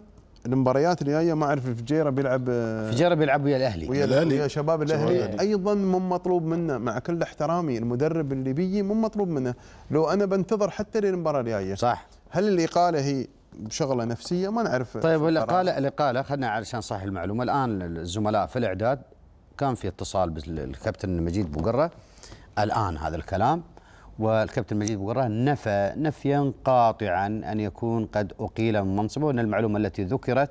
المباريات الجايه ما اعرف الفجيره بيلعب الفجيره آه، بيلعب ويا الاهلي ويا الاهلي ويا شباب الاهلي ايضا مو مطلوب منه مع كل احترامي المدرب اللي بيجي مو مطلوب منه لو انا بنتظر حتى للمباراه الجايه صح هل الاقاله هي شغله نفسيه ما نعرف طيب الاقاله الاقاله خلينا علشان صح المعلومه الان الزملاء في الاعداد كان في اتصال بالكابتن مجيد بوقره الان هذا الكلام والكابتن مجيد بقره نفى نفيا قاطعا أن يكون قد أقيل من منصبه وأن المعلومة التي ذكرت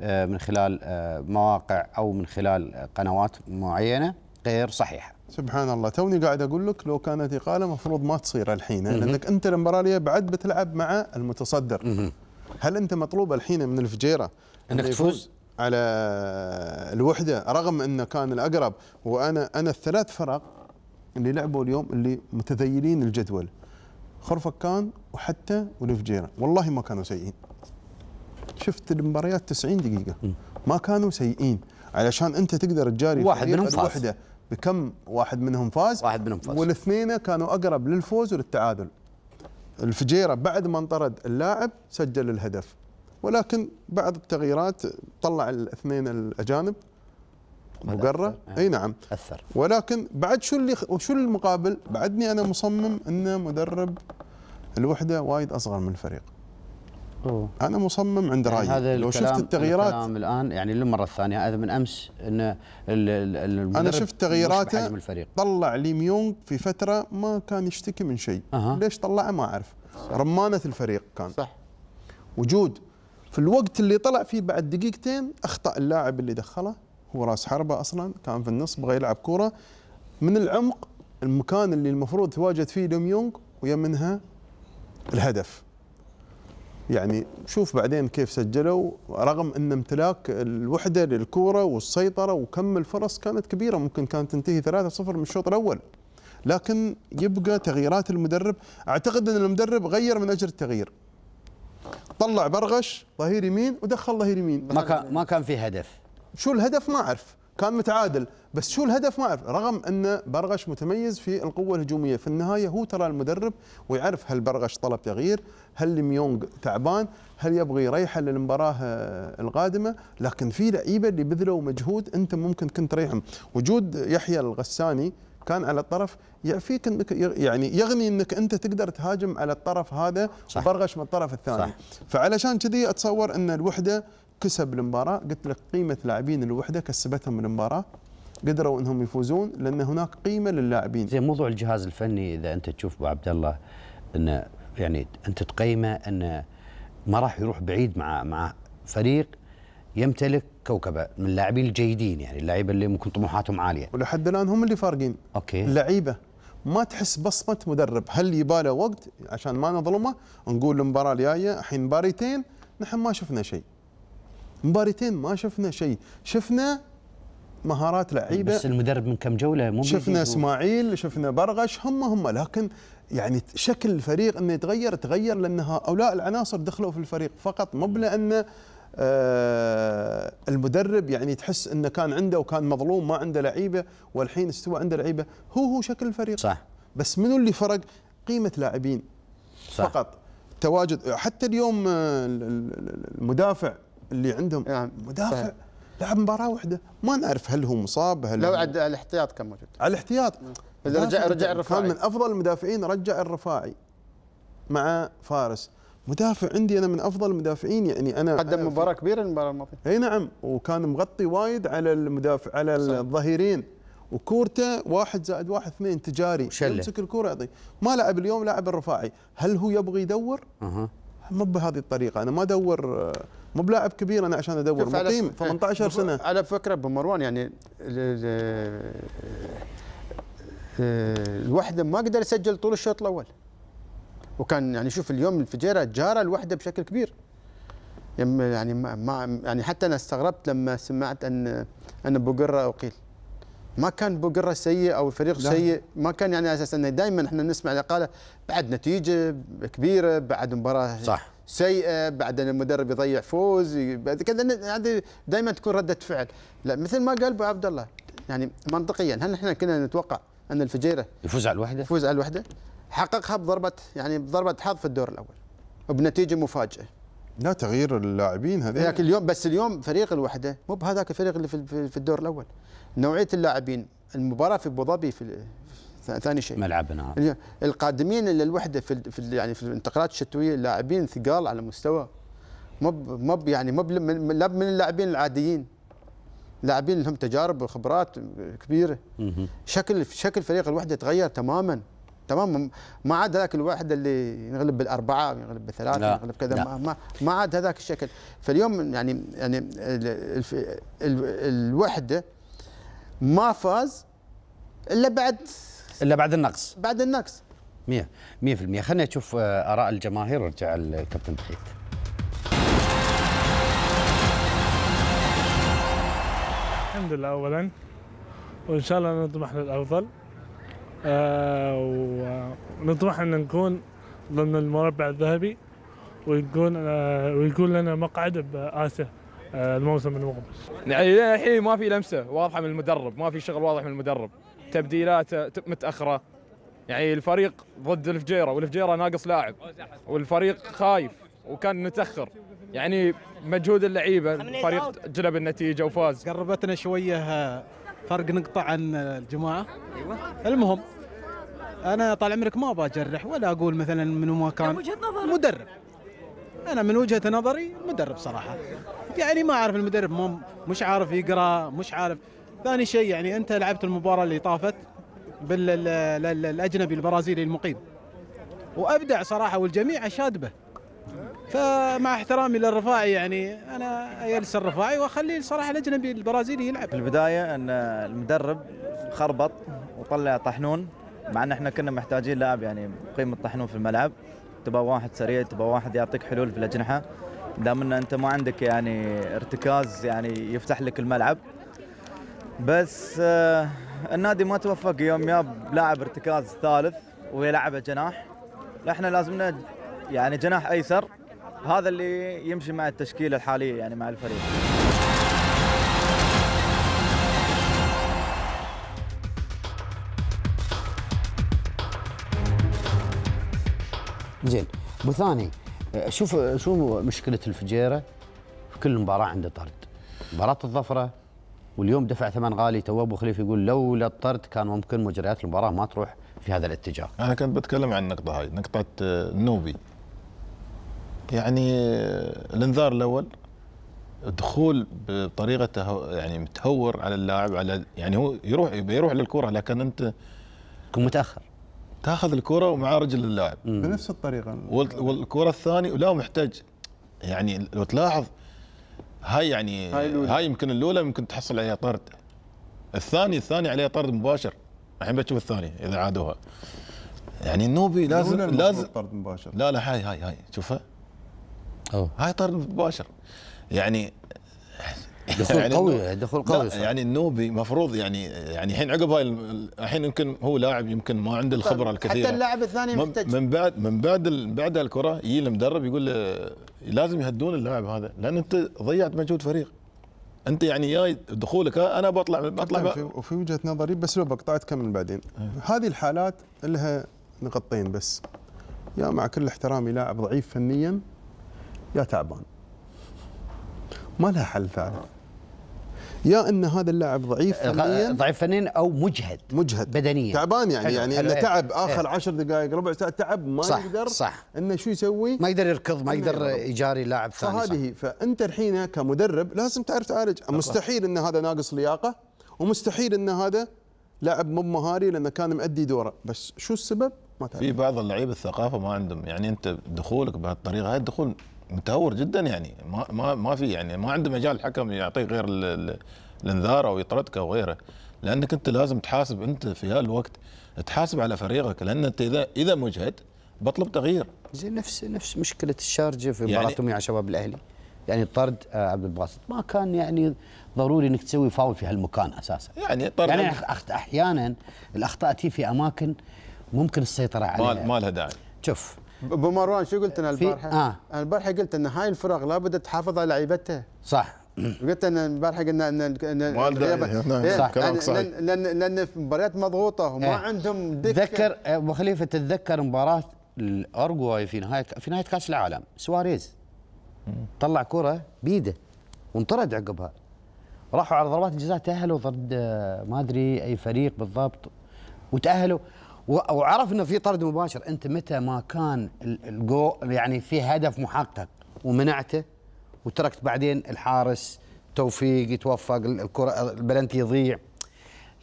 آه، من خلال آه، مواقع أو من خلال قنوات معينة غير صحيحة سبحان الله توني قاعد اقول لك لو كانت اقاله مفروض ما تصير الحين لانك انت المباراه اللي بعد بتلعب مع المتصدر هل انت مطلوب الحين من الفجيره انك تفوز على الوحده رغم انه كان الاقرب وانا انا الثلاث فرق اللي لعبوا اليوم اللي متذيلين الجدول خرفكان وحتى والفجيره والله ما كانوا سيئين شفت المباريات 90 دقيقه ما كانوا سيئين علشان انت تقدر تجاري واحد منهم فاز بكم واحد منهم فاز واحد منهم فاز والاثنين كانوا اقرب للفوز وللتعادل الفجيره بعد ما انطرد اللاعب سجل الهدف ولكن بعض التغييرات طلع الاثنين الاجانب مجرد آه. اي نعم اثر ولكن بعد شو اللي شو المقابل؟ بعدني انا مصمم ان مدرب الوحده وايد اصغر من الفريق أوه. انا مصمم عند يعني رايي يعني هذا لو شفت التغييرات الكلام الان يعني للمره الثانيه هذا من امس ان المدرب انا شفت تغييراته طلع لي ميونغ في فتره ما كان يشتكي من شيء أه. ليش طلعه ما اعرف رمانه الفريق كان صح وجود في الوقت اللي طلع فيه بعد دقيقتين اخطا اللاعب اللي دخله هو راس حربه اصلا كان في النص بغى يلعب كوره من العمق المكان اللي المفروض تواجد فيه دوم يونغ ويا منها الهدف يعني شوف بعدين كيف سجلوا رغم ان امتلاك الوحده للكوره والسيطره وكم الفرص كانت كبيره ممكن كانت تنتهي 3-0 من الشوط الاول لكن يبقى تغييرات المدرب اعتقد ان المدرب غير من اجل التغيير طلع برغش ظهير يمين ودخل ظهير يمين ما كان ما كان في هدف شو الهدف ما اعرف كان متعادل بس شو الهدف ما اعرف رغم ان برغش متميز في القوه الهجوميه في النهايه هو ترى المدرب ويعرف هل برغش طلب تغيير هل ليميونغ تعبان هل يبغي ريحه للمباراه القادمه لكن في لعيبه اللي بذلوا مجهود انت ممكن كنت تريحهم وجود يحيى الغساني كان على الطرف يعفيك انك يعني يغني انك انت تقدر تهاجم على الطرف هذا صح. وبرغش من الطرف الثاني صح. فعلشان كذي اتصور ان الوحده كسب المباراه قلت لك قيمه لاعبين الوحده كسبتهم المباراه قدروا انهم يفوزون لان هناك قيمه للاعبين. زين موضوع الجهاز الفني اذا انت تشوف ابو عبد الله انه يعني انت تقيمه انه ما راح يروح بعيد مع مع فريق يمتلك كوكبه من اللاعبين الجيدين يعني اللعيبه اللي ممكن طموحاتهم عاليه. ولحد الان هم اللي فارقين. اوكي. اللعيبه ما تحس بصمه مدرب، هل يباله وقت عشان ما نظلمه نقول المباراه الجايه الحين مباريتين نحن ما شفنا شيء. مباريتين ما شفنا شيء شفنا مهارات لعيبه بس المدرب من كم جوله مو شفنا اسماعيل شفنا برغش هم هم لكن يعني شكل الفريق انه يتغير تغير لان هؤلاء العناصر دخلوا في الفريق فقط مو لان آه المدرب يعني تحس انه كان عنده وكان مظلوم ما عنده لعيبه والحين استوى عنده لعيبه هو هو شكل الفريق صح بس منو اللي فرق قيمه لاعبين صح فقط تواجد حتى اليوم آه، المدافع اللي عندهم يعني مدافع صحيح. لعب مباراه واحده ما نعرف هل هو مصاب هل لو عد الاحتياط كان موجود على الاحتياط نعم. رجع رجع الرفاعي كان من افضل المدافعين رجع الرفاعي مع فارس مدافع عندي انا من افضل المدافعين يعني انا قدم مباراه كبيره المباراه الماضيه اي نعم وكان مغطي وايد على المدافع على الظهيرين وكورته واحد زائد واحد اثنين تجاري شلة. يمسك الكوره يعطي ما لعب اليوم لاعب الرفاعي هل هو يبغى يدور؟ اها مو بهذه الطريقه انا ما ادور آه، مو بلاعب كبير انا عشان ادور مقيم 18 سنه على فكره بمروان يعني الوحده ما قدر يسجل طول الشوط الاول وكان يعني شوف اليوم الفجيره جاره الوحده بشكل كبير يعني ما يعني حتى انا استغربت لما سمعت ان ان بوقره اقيل ما كان بوقره سيء او الفريق لا. سيء ما كان يعني اساسا دائما احنا نسمع الاقاله بعد نتيجه كبيره بعد مباراه صح سيئه بعدين المدرب يضيع فوز كذا هذه دائما تكون رده فعل لا مثل ما قال ابو عبد الله يعني منطقيا هل احنا كنا نتوقع ان الفجيره يفوز على الوحده يفوز على الوحده حققها بضربه يعني بضربه حظ في الدور الاول وبنتيجه مفاجئه لا تغيير اللاعبين هذا لكن اليوم بس اليوم فريق الوحده مو بهذاك الفريق اللي في الدور الاول نوعيه اللاعبين المباراه في ابو ظبي في ثاني شيء ملعبنا القادمين للوحده في, في يعني في الانتقالات الشتويه لاعبين ثقال على مستوى مب مب يعني مب من لا من اللاعبين العاديين لاعبين لهم تجارب وخبرات كبيره شكل شكل فريق الوحده تغير تماما تمام ما عاد هذاك الواحد اللي ينغلب بالاربعه ينغلب بثلاثه ينغلب كذا ما, ما عاد هذاك الشكل فاليوم يعني يعني الوحده ما فاز الا بعد الا بعد النقص بعد النقص 100% 100% خلينا نشوف آه، اراء الجماهير ونرجع الكابتن بخيت الحمد لله اولا وان شاء الله نطمح للافضل آه ونطمح ان نكون ضمن المربع الذهبي ويكون آه ويكون لنا مقعد باسيا آه الموسم المقبل. يعني الحين ما في لمسه واضحه من المدرب، ما في شغل واضح من المدرب. تبديلات آه، متاخره يعني الفريق ضد الفجيره والفجيره ناقص لاعب والفريق خايف وكان متاخر يعني مجهود اللعيبه الفريق جلب النتيجه وفاز قربتنا شويه آه، فرق نقطه عن الجماعه ايوه المهم انا طال عمرك ما بجرح ولا اقول مثلا من مكان مدرب انا من وجهه نظري مدرب صراحه يعني ما اعرف المدرب مش عارف يقرا مش عارف ثاني شيء يعني انت لعبت المباراه اللي طافت بالاجنبي البرازيلي المقيم وابدع صراحه والجميع اشاد به فمع احترامي للرفاعي يعني انا اجلس الرفاعي واخلي صراحه الاجنبي البرازيلي يلعب في البدايه ان المدرب خربط وطلع طحنون مع ان احنا كنا محتاجين لاعب يعني مقيم الطحنون في الملعب تبغى واحد سريع تبغى واحد يعطيك حلول في الاجنحه دام ان انت ما عندك يعني ارتكاز يعني يفتح لك الملعب بس آه، النادي ما توفق يوم جاب لاعب ارتكاز ثالث ويلعبه جناح احنا لازمنا يعني جناح ايسر هذا اللي يمشي مع التشكيله الحاليه يعني مع الفريق زين ابو ثاني آه، شوف شو مشكله الفجيره في كل مباراه عنده طرد مباراه الظفره واليوم دفع ثمن غالي تو ابو خليفه يقول لولا الطرد كان ممكن مجريات المباراه ما تروح في هذا الاتجاه. انا كنت بتكلم عن النقطه هاي، نقطه النوبي. آه، يعني آه، الانذار الاول دخول بطريقه يعني متهور على اللاعب على يعني هو يروح يروح للكره لكن انت تكون متاخر تاخذ الكره ومع رجل اللاعب بنفس الطريقه والكره الثانيه ولا محتاج يعني لو تلاحظ هاي يعني هاي, هاي يمكن الاولى يمكن تحصل عليها طرد الثاني الثاني عليها طرد مباشر الحين بتشوف الثاني اذا عادوها يعني النوبي لازم لازم طرد مباشر لا لا هاي هاي هاي شوفها هاي طرد مباشر يعني دخول يعني قوي دخول قوي صح. يعني النوبي مفروض يعني يعني الحين عقب هاي الحين يمكن هو لاعب يمكن ما عنده طيب، الخبره الكثيره حتى اللاعب الثاني محتاج من بعد من بعد بعد الكره يجي المدرب يقول له لازم يهدون اللاعب هذا لان انت ضيعت مجهود فريق انت يعني جاي دخولك انا بطلع طيب، بطلع وفي, وجهه نظري بس لو بقطعت تكمل بعدين أيه. هذه الحالات لها نقطتين بس يا مع كل احترامي لاعب ضعيف فنيا يا تعبان ما لها حل ثالث يا ان هذا اللاعب ضعيف فنيا ضعيف فنيا او مجهد مجهد بدنيا تعبان يعني حلو يعني حلو تعب إيه. اخر عشر دقائق ربع ساعه تعب ما صح يقدر صح انه شو يسوي؟ ما يقدر يركض ما يقدر يجاري لاعب ثاني فهذه فانت الحين كمدرب لازم تعرف تعالج مستحيل ان هذا ناقص لياقه ومستحيل ان هذا لاعب مو مهاري لانه كان مأدي دوره بس شو السبب؟ ما تعرف في بعض اللعيبه الثقافه ما عندهم يعني انت دخولك بهالطريقه هاي الدخول متهور جدا يعني ما ما ما في يعني ما عنده مجال الحكم يعطيه غير الانذار او يطردك او غيره لانك انت لازم تحاسب انت في هالوقت تحاسب على فريقك لان انت اذا اذا مجهد بطلب تغيير زي نفس نفس مشكله الشارجه في مباراه يعني مع شباب الاهلي يعني طرد آه، عبد الباسط ما كان يعني ضروري انك تسوي فاول في هالمكان اساسا يعني طرد يعني أخت احيانا الاخطاء تي في اماكن ممكن السيطره عليها ما لها داعي شوف ابو مروان شو قلت انا البارحه؟ آه. انا البارحه قلت ان هاي الفرق لابد تحافظ على لعيبتها صح قلت انا البارحه قلنا ان ان إيه. صح لان لان لان مباريات مضغوطه وما آه. عندهم دكه تذكر ابو خليفه تتذكر مباراه الاورجواي في نهايه في نهايه كاس العالم سواريز طلع كره بيده وانطرد عقبها راحوا على ضربات الجزاء تاهلوا ضد آه، ما ادري اي فريق بالضبط وتاهلوا وعرفنا في طرد مباشر انت متى ما كان الجو يعني في هدف محقق ومنعته وتركت بعدين الحارس توفيق يتوفق الكره البلنتي يضيع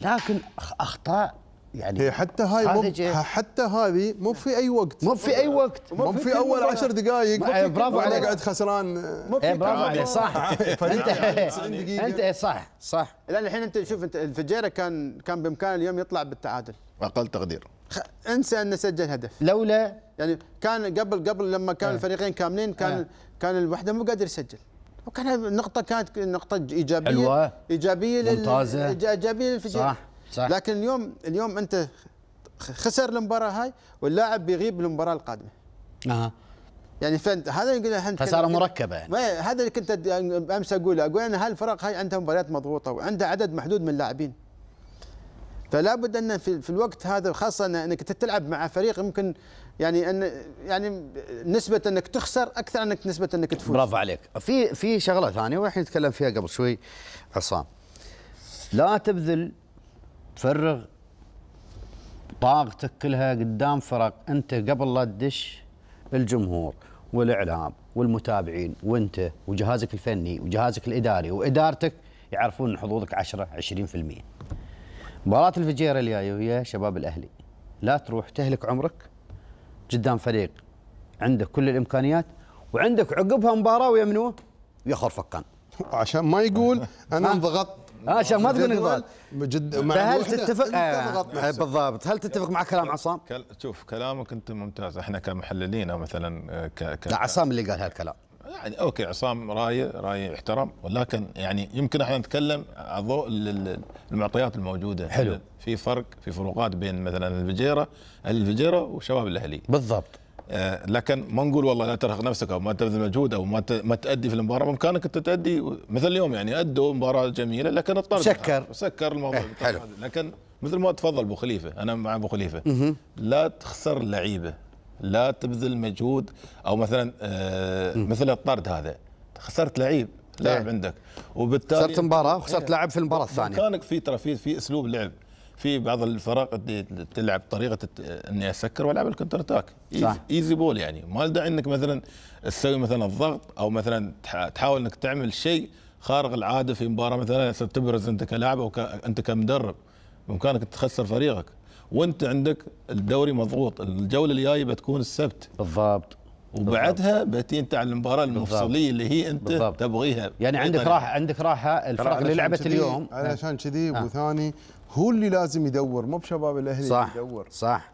لكن اخطاء يعني حتى هاي مو حتى هذه مو في اي وقت مو في اي وقت مو في, في اول عشر دقائق مو في إيه، برافو عليك قاعد خسران مو في إيه، برافو عليك صح انت إيه، انت صح صح لان الحين انت شوف انت الفجيره كان كان بامكانه اليوم يطلع بالتعادل اقل تقدير انسى انه سجل هدف لولا يعني كان قبل قبل لما كان الفريقين كاملين كان كان الوحده مو قادر يسجل وكان النقطة كانت نقطة إيجابية حلوة إيجابية ممتازة إيجابية للفجيرة صح صح. لكن اليوم اليوم انت خسر المباراه هاي واللاعب بيغيب المباراه القادمه اها يعني فانت هذا اللي الحين خساره مركبه يعني إيه، هذا اللي كنت امس اقوله اقول ان هالفرق هاي عندها مباريات مضغوطه وعندها عدد محدود من اللاعبين فلا بد ان في, في الوقت هذا خاصه انك تلعب مع فريق يمكن يعني ان يعني نسبه انك تخسر اكثر انك نسبه انك تفوز برافو عليك في في شغله ثانيه واحنا نتكلم فيها قبل شوي عصام لا تبذل تفرغ طاقتك كلها قدام فرق انت قبل لا تدش الجمهور والاعلام والمتابعين وانت وجهازك الفني وجهازك الاداري وادارتك يعرفون ان حظوظك 10 20% مباراة الفجيرة الجاية ويا شباب الاهلي لا تروح تهلك عمرك قدام فريق عندك كل الامكانيات وعندك عقبها مباراة ويا منو؟ يا خرفكان عشان ما يقول انا انضغطت اه شيخ ما تقول نقاط جد فهل تتفق آه،, آه بالضبط هل تتفق مع كلام عصام؟ كل... شوف كلامك انت ممتاز احنا كمحللين او مثلا آه، ك... ك... لا عصام اللي قال هالكلام يعني اوكي عصام راي راي احترم ولكن يعني يمكن احنا نتكلم على ضوء المعطيات الموجوده حلو في فرق في فروقات بين مثلا الفجيره الفجيره وشباب الاهلي بالضبط آه، لكن ما نقول والله لا ترهق نفسك او ما تبذل مجهود او ما ما تادي في المباراه بامكانك انت تادي مثل اليوم يعني ادوا مباراه جميله لكن اضطر سكر سكر الموضوع إيه، حلو. لكن مثل ما تفضل ابو خليفه انا مع ابو خليفه لا تخسر لعيبه لا تبذل مجهود او مثلا آه مثل الطرد هذا خسرت لعيب لاعب إيه. عندك وبالتالي خسرت مباراه وخسرت إيه. لاعب في المباراه الثانيه كانك في ترى في اسلوب لعب في بعض الفرق تلعب طريقه اني اسكر والعب الكونتر اتاك صح. ايزي بول يعني ما داعي انك مثلا تسوي مثلا الضغط او مثلا تحاول انك تعمل شيء خارق العاده في مباراه مثلا تبرز انت كلاعب او انت كمدرب بامكانك تخسر فريقك وانت عندك الدوري مضغوط الجوله الجايه بتكون السبت بالضبط وبعدها بتي انت على المباراه المفصليه اللي هي انت بالضبط. تبغيها يعني عندك راحه عندك راحه الفرق اللي لعبت اليوم علشان كذي ابو آه. ثاني هو اللي لازم يدور مو بشباب الاهلي صح يدور صح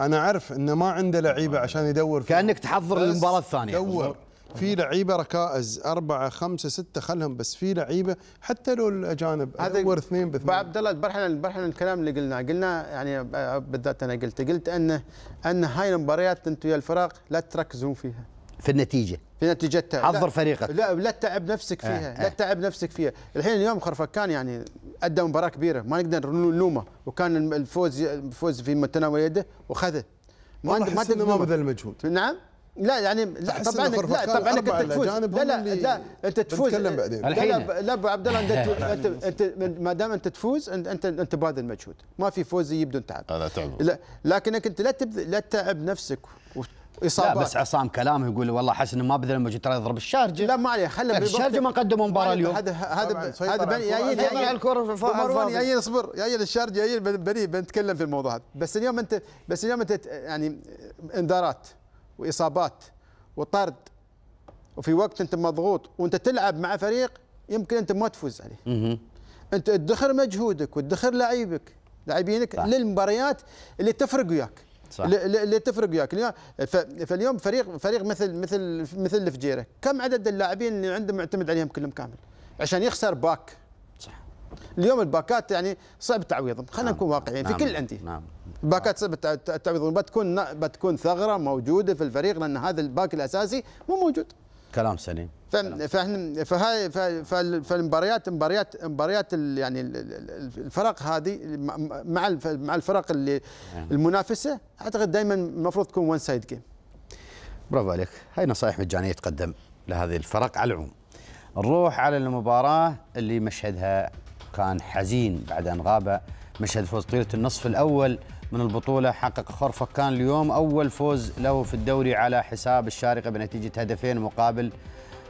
انا اعرف انه ما عنده لعيبه عشان يدور فيه. كانك تحضر للمباراه الثانيه دور في لعيبه ركائز أربعة خمسة ستة خلهم بس في لعيبه حتى لو الاجانب دور اثنين باثنين عبد الله البارحه البارحه الكلام اللي قلناه قلنا يعني بالذات انا قلت قلت انه ان هاي المباريات انتم يا الفرق لا تركزون فيها في النتيجه في نتيجتها حضر فريقك لا لا تتعب نفسك آه، فيها آه. لا تتعب نفسك فيها الحين اليوم خرفكان يعني ادى مباراه كبيره ما نقدر نلومه وكان الفوز الفوز في متناول يده وخذه ما ما ما بذل المجهود نعم لا يعني لا طبعا لا طبعا انك انت تفوز لا لا لا انت تفوز نتكلم بعدين الحين لا لا ابو عبد الله انت انت ما دام انت تفوز انت انت, انت باذل مجهود ما في فوز يجي بدون تعب لا لكنك انت لا تبذل لا تتعب نفسك اصابات لا بس عصام كلامه يقول والله حسن ما بذل المجهود ترى يضرب الشارجه لا ما عليه خلى الشارجه ما قدموا مباراه اليوم هذا هذا هذا بني يا الكره في مروان يا اصبر يا الشارجه يا بني بنتكلم في الموضوع هذا بس اليوم انت بس اليوم انت يعني انذارات واصابات وطرد وفي وقت انت مضغوط وانت تلعب مع فريق يمكن انت ما تفوز عليه انت ادخر مجهودك وادخر لعيبك لاعبينك للمباريات اللي تفرق وياك صح. اللي تفرق وياك اليوم فاليوم فريق فريق مثل مثل مثل الفجيره كم عدد اللاعبين اللي عنده معتمد عليهم كلهم كامل عشان يخسر باك صح اليوم الباكات يعني صعب تعويضهم خلينا نعم. نكون واقعيين نعم. في كل الانديه نعم باكات نعم. صعب تعويضهم بتكون بتكون ثغره موجوده في الفريق لان هذا الباك الاساسي مو موجود كلام سليم فاحنا فهاي فالمباريات مباريات مباريات يعني الفرق هذه مع مع الفرق اللي نعم. المنافسه اعتقد دائما المفروض تكون وان سايد جيم برافو عليك هاي نصائح مجانيه تقدم لهذه الفرق على العموم نروح على المباراه اللي مشهدها كان حزين بعد ان غاب مشهد فوز طيله النصف الاول من البطوله حقق خرفكان اليوم اول فوز له في الدوري على حساب الشارقه بنتيجه هدفين مقابل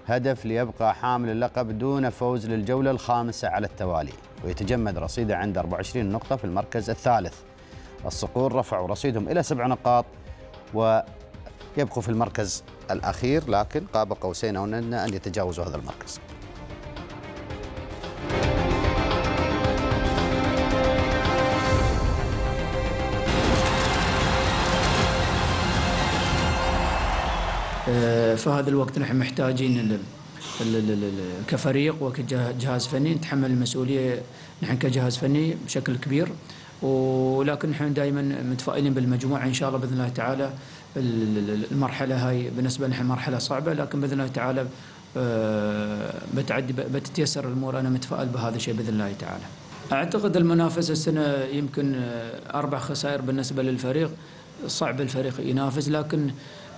هدف ليبقى حامل اللقب دون فوز للجولة الخامسة على التوالي ويتجمد رصيده عند 24 نقطة في المركز الثالث الصقور رفعوا رصيدهم إلى سبع نقاط ويبقوا في المركز الأخير لكن قاب قوسين أو أن يتجاوزوا هذا المركز آه، في هذا الوقت نحن محتاجين كفريق وكجهاز فني نتحمل المسؤوليه نحن كجهاز فني بشكل كبير ولكن نحن دائما متفائلين بالمجموعه ان شاء الله باذن الله تعالى المرحله هاي بالنسبه لنا مرحله صعبه لكن باذن الله تعالى آه، بتعدي بتتيسر الامور انا متفائل بهذا الشيء باذن الله تعالى. اعتقد المنافسه السنه يمكن آه، اربع خسائر بالنسبه للفريق صعب الفريق ينافس لكن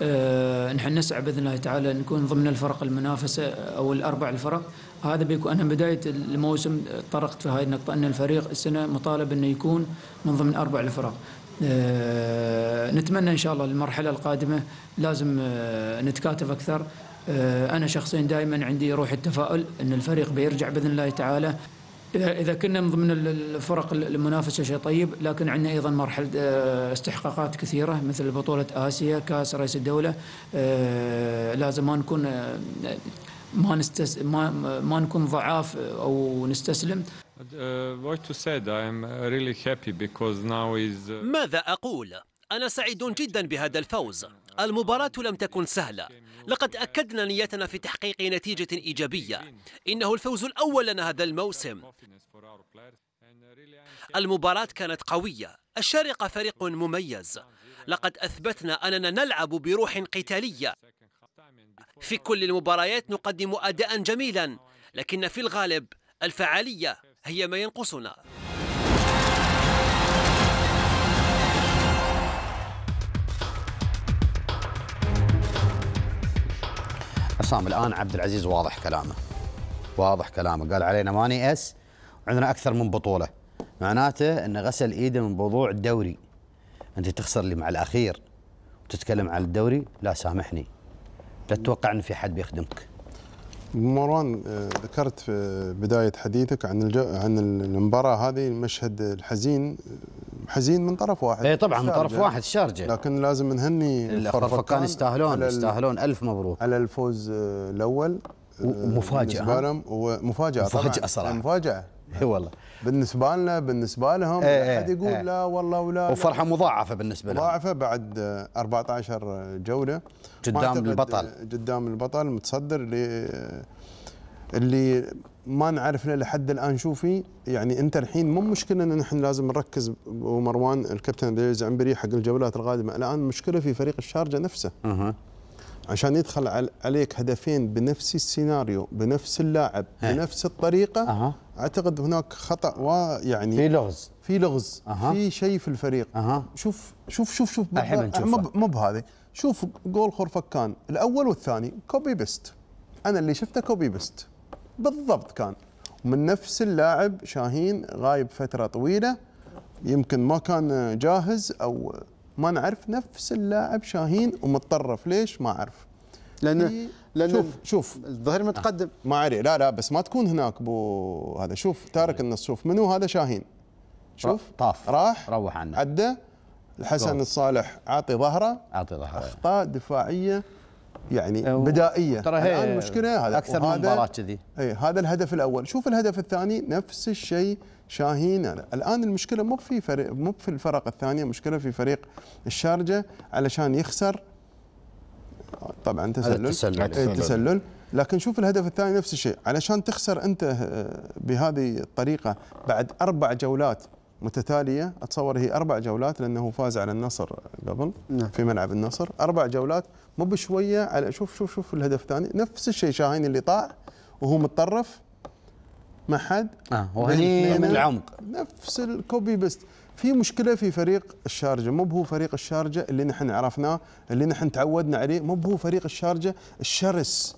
آه، نحن نسعى باذن الله تعالى نكون ضمن الفرق المنافسه او الاربع الفرق هذا بيكون انا بدايه الموسم طرقت في هاي النقطه ان الفريق السنه مطالب انه يكون من ضمن اربع الفرق آه، نتمنى ان شاء الله المرحله القادمه لازم آه، نتكاتف اكثر انا شخصيا دائما عندي روح التفاؤل ان الفريق بيرجع باذن الله تعالى اذا إذا كنا من ضمن الفرق المنافسه شيء طيب لكن عندنا ايضا مرحله آه، استحقاقات كثيره مثل بطوله اسيا كاس رئيس الدوله آه، لازم ما نكون آه، ما نستس ما ما نكون ضعاف او نستسلم uh, uh, ماذا اقول؟ انا سعيد جدا بهذا الفوز المباراه لم تكن سهله لقد أكدنا نيتنا في تحقيق نتيجة إيجابية إنه الفوز الأول لنا هذا الموسم المباراة كانت قوية الشارقة فريق مميز لقد أثبتنا أننا نلعب بروح قتالية في كل المباريات نقدم أداء جميلا لكن في الغالب الفعالية هي ما ينقصنا حسام الان عبد العزيز واضح كلامه واضح كلامه قال علينا ما نيأس عندنا اكثر من بطوله معناته ان غسل ايده من موضوع الدوري انت تخسر لي مع الاخير وتتكلم عن الدوري لا سامحني لا تتوقع ان في حد بيخدمك مروان آه، ذكرت في بدايه حديثك عن عن المباراه هذه المشهد الحزين حزين من طرف واحد اي طبعا من طرف واحد شارجة لكن لازم نهني الخرفقان يستاهلون يستاهلون الف مبروك على الفوز آه، الاول آه، ومفاجاه ومفاجاه مفاجاه صراحه مفاجاه اي والله بالنسبه لنا بالنسبه لهم ايه احد إيه، يقول ايه لا والله ولا وفرحه مضاعفه بالنسبه لهم مضاعفه بعد 14 آه، جوله قدام البطل قدام البطل متصدر اللي ما نعرف له لحد الان شوفي يعني انت الحين مو مشكله ان نحن لازم نركز ومروان الكابتن ديز عنبري حق الجولات القادمه الان مشكله في فريق الشارجه نفسه أه. عشان يدخل عليك هدفين بنفس السيناريو بنفس اللاعب هي. بنفس الطريقه أه. اعتقد هناك خطا ويعني في لغز في لغز أه. في شيء في الفريق أه. شوف شوف شوف شوف مو بهذه شوف جول خرفكان الاول والثاني كوبي بيست انا اللي شفته كوبي بيست بالضبط كان ومن نفس اللاعب شاهين غايب فتره طويله يمكن ما كان جاهز او ما نعرف نفس اللاعب شاهين ومتطرف ليش ما اعرف لان لان شوف شوف الظهير متقدم آه، ما عليه لا لا بس ما تكون هناك بو هذا شوف تارك النص شوف منو هذا شاهين شوف طاف راح روح عنه عدى الحسن الصالح عاطي ظهره عاطي ظهره اخطاء دفاعيه يعني بدائيه ترى هي المشكله هذا اكثر من مباراه كذي اي هذا الهدف الاول شوف الهدف الثاني نفس الشيء شاهين أنا. الان المشكله مو في فريق مو في الفرق الثانيه مشكله في فريق الشارجه علشان يخسر طبعا تسلل التسلل, إيه، التسلل. لكن شوف الهدف الثاني نفس الشيء علشان تخسر انت آه، بهذه الطريقه بعد اربع جولات متتاليه اتصور هي اربع جولات لانه فاز على النصر قبل نعم. في ملعب النصر اربع جولات مو بشويه على شوف شوف شوف الهدف الثاني نفس الشيء شاهين اللي طاع وهو متطرف ما حد اه وهني العمق نفس الكوبي بيست في مشكله في فريق الشارجه مو هو فريق الشارجه اللي نحن عرفناه اللي نحن تعودنا عليه مو هو فريق الشارجه الشرس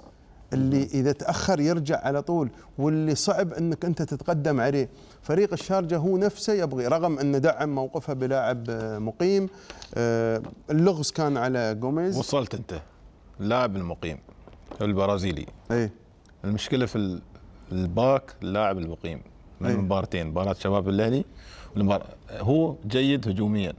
اللي نعم. اذا تاخر يرجع على طول واللي صعب انك انت تتقدم عليه فريق الشارجه هو نفسه يبغي رغم انه دعم موقفها بلاعب مقيم آه، اللغز كان على جوميز وصلت انت اللاعب المقيم البرازيلي اي المشكله في الباك اللاعب المقيم من إيه. مباراتين مباراه شباب الاهلي هو جيد هجوميا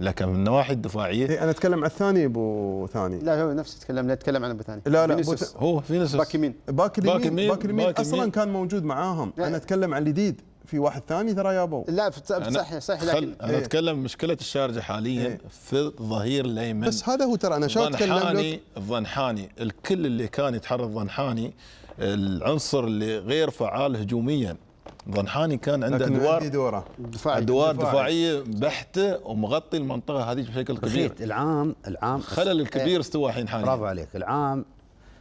لكن من النواحي الدفاعيه إيه، انا اتكلم عن الثاني ابو ثاني لا هو نفس يتكلم لا يتكلم عن ابو ثاني لا لا بوت... هو فينيسيوس باك يمين باك يمين باك يمين اصلا كان موجود معاهم انا اتكلم عن الجديد في واحد ثاني ترى ابو لا صحيح صحيح لكن خل... انا إيه. اتكلم مشكله الشارجه حاليا ايه. في الظهير الايمن بس هذا هو ترى انا شو اتكلم لك الظنحاني الكل اللي كان يتحرك الظنحاني العنصر اللي غير فعال هجوميا ضنحاني كان عنده ادوار عندي دوره دفاعي ادوار دفاعي. دفاعيه بحته ومغطي المنطقه هذه بشكل كبير العام العام خلل الكبير استوى حين حاني برافو عليك العام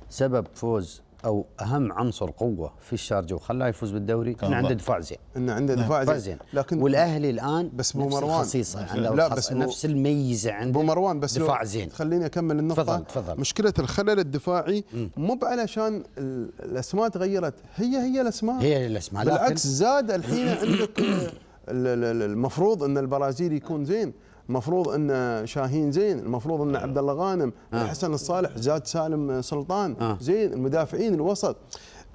سبب فوز او اهم عنصر قوه في الشارجه وخلاه يفوز بالدوري كان عنده دفاع زين انه عنده دفاع, دفاع زين لكن والاهلي الان بس بو مروان خصيصه لا بس نفس الميزه عنده بو مروان بس دفاع زين خليني اكمل النقطه تفضل تفضل مشكله الخلل الدفاعي مو علشان الاسماء تغيرت هي هي الاسماء هي الاسماء بالعكس زاد الحين عندك المفروض ان البرازيل يكون زين المفروض ان شاهين زين المفروض ان عبد الله غانم آه. حسن الصالح زاد سالم سلطان آه. زين المدافعين الوسط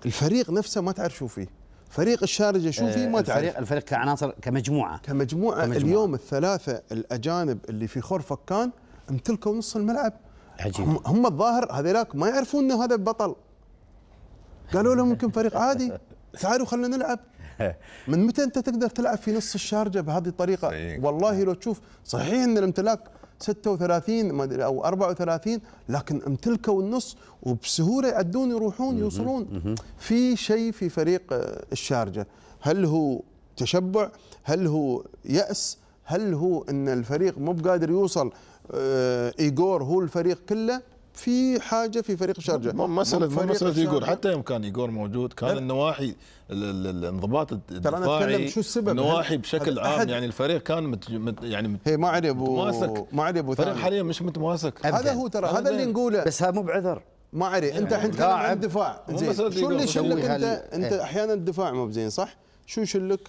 الفريق نفسه ما تعرف شو فيه فريق الشارجه شو فيه ما آه، تعرف الفريق الفريق كعناصر كمجموعه كمجموعه, كمجموعة. اليوم الثلاثه الاجانب اللي في خرفكان امتلكوا نص الملعب عجيب هم, هم الظاهر هذيلاك ما يعرفون انه هذا بطل قالوا لهم ممكن فريق عادي تعالوا خلينا نلعب من متى انت تقدر تلعب في نص الشارجه بهذه الطريقه صحيح. والله لو تشوف صحيح ان الامتلاك 36 ما ادري او 34 لكن امتلكوا النص وبسهوله يعدون يروحون يوصلون في شيء في فريق آه، الشارجه هل هو تشبع هل هو ياس هل هو ان الفريق مو بقادر يوصل آه، ايجور هو الفريق كله في حاجه في فريق مو مساله مساله ايجور حتى يوم كان ايجور موجود كان النواحي الانضباط الدفاعي شو السبب النواحي بشكل عام يعني الفريق كان مت يعني مت هي ما علي ابو متماسك ما علي ابو الفريق حاليا مش متماسك هذا هو ترى هذا اللي نقوله بس هذا مو بعذر ما علي انت الحين تتكلم عن الدفاع زين شو اللي شلك انت انت إيه. احيانا الدفاع مو بزين صح؟ شو يشلك؟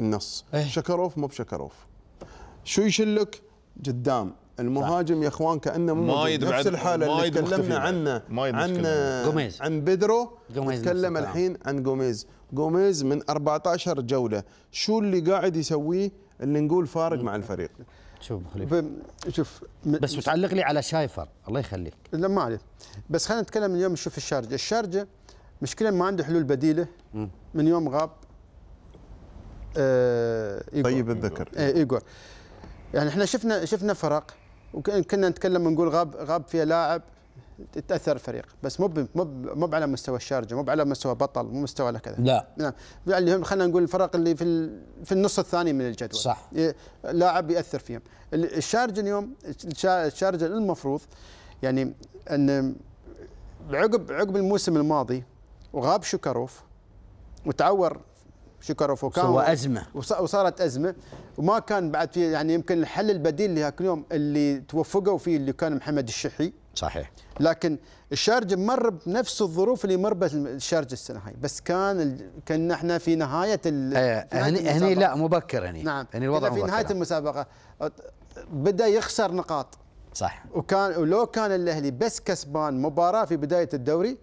النص إيه. شكروف مو بشكروف شو يشلك؟ قدام المهاجم صح. يا اخوان كانه مو نفس الحاله اللي تكلمنا عنه عن جوميز عن بيدرو نتكلم الحين عن جوميز جوميز من 14 جوله شو اللي قاعد يسويه اللي نقول فارق مع الفريق شوف خليفه شوف بس متعلق لي على شايفر الله يخليك لا ما عليه بس خلينا نتكلم اليوم نشوف الشارجه الشارجه مشكله ما عنده حلول بديله من يوم غاب آه إيجور. طيب الذكر آه ايجور يعني احنا شفنا شفنا فرق وكنا نتكلم نقول غاب غاب فيها لاعب تاثر الفريق بس مو مو مو على مستوى الشارجه مو على مستوى بطل مو مستوى كذا لا نعم يعني هم خلينا نقول الفرق اللي في في النص الثاني من الجدول صح لاعب ياثر فيهم الشارجه اليوم الشارجه المفروض يعني ان عقب عقب الموسم الماضي وغاب شوكاروف وتعور سوى ازمه وصارت ازمه وما كان بعد في يعني يمكن الحل البديل هاك اليوم اللي توفقوا فيه اللي كان محمد الشحي صحيح لكن الشارجه مر بنفس الظروف اللي مر بها الشارجه السنه هاي بس كان كنا احنا في نهايه ال آه هني, هني لا مبكر هني نعم هني الوضع في مبكر نهايه المسابقه بدا يخسر نقاط صح وكان ولو كان الاهلي بس كسبان مباراه في بدايه الدوري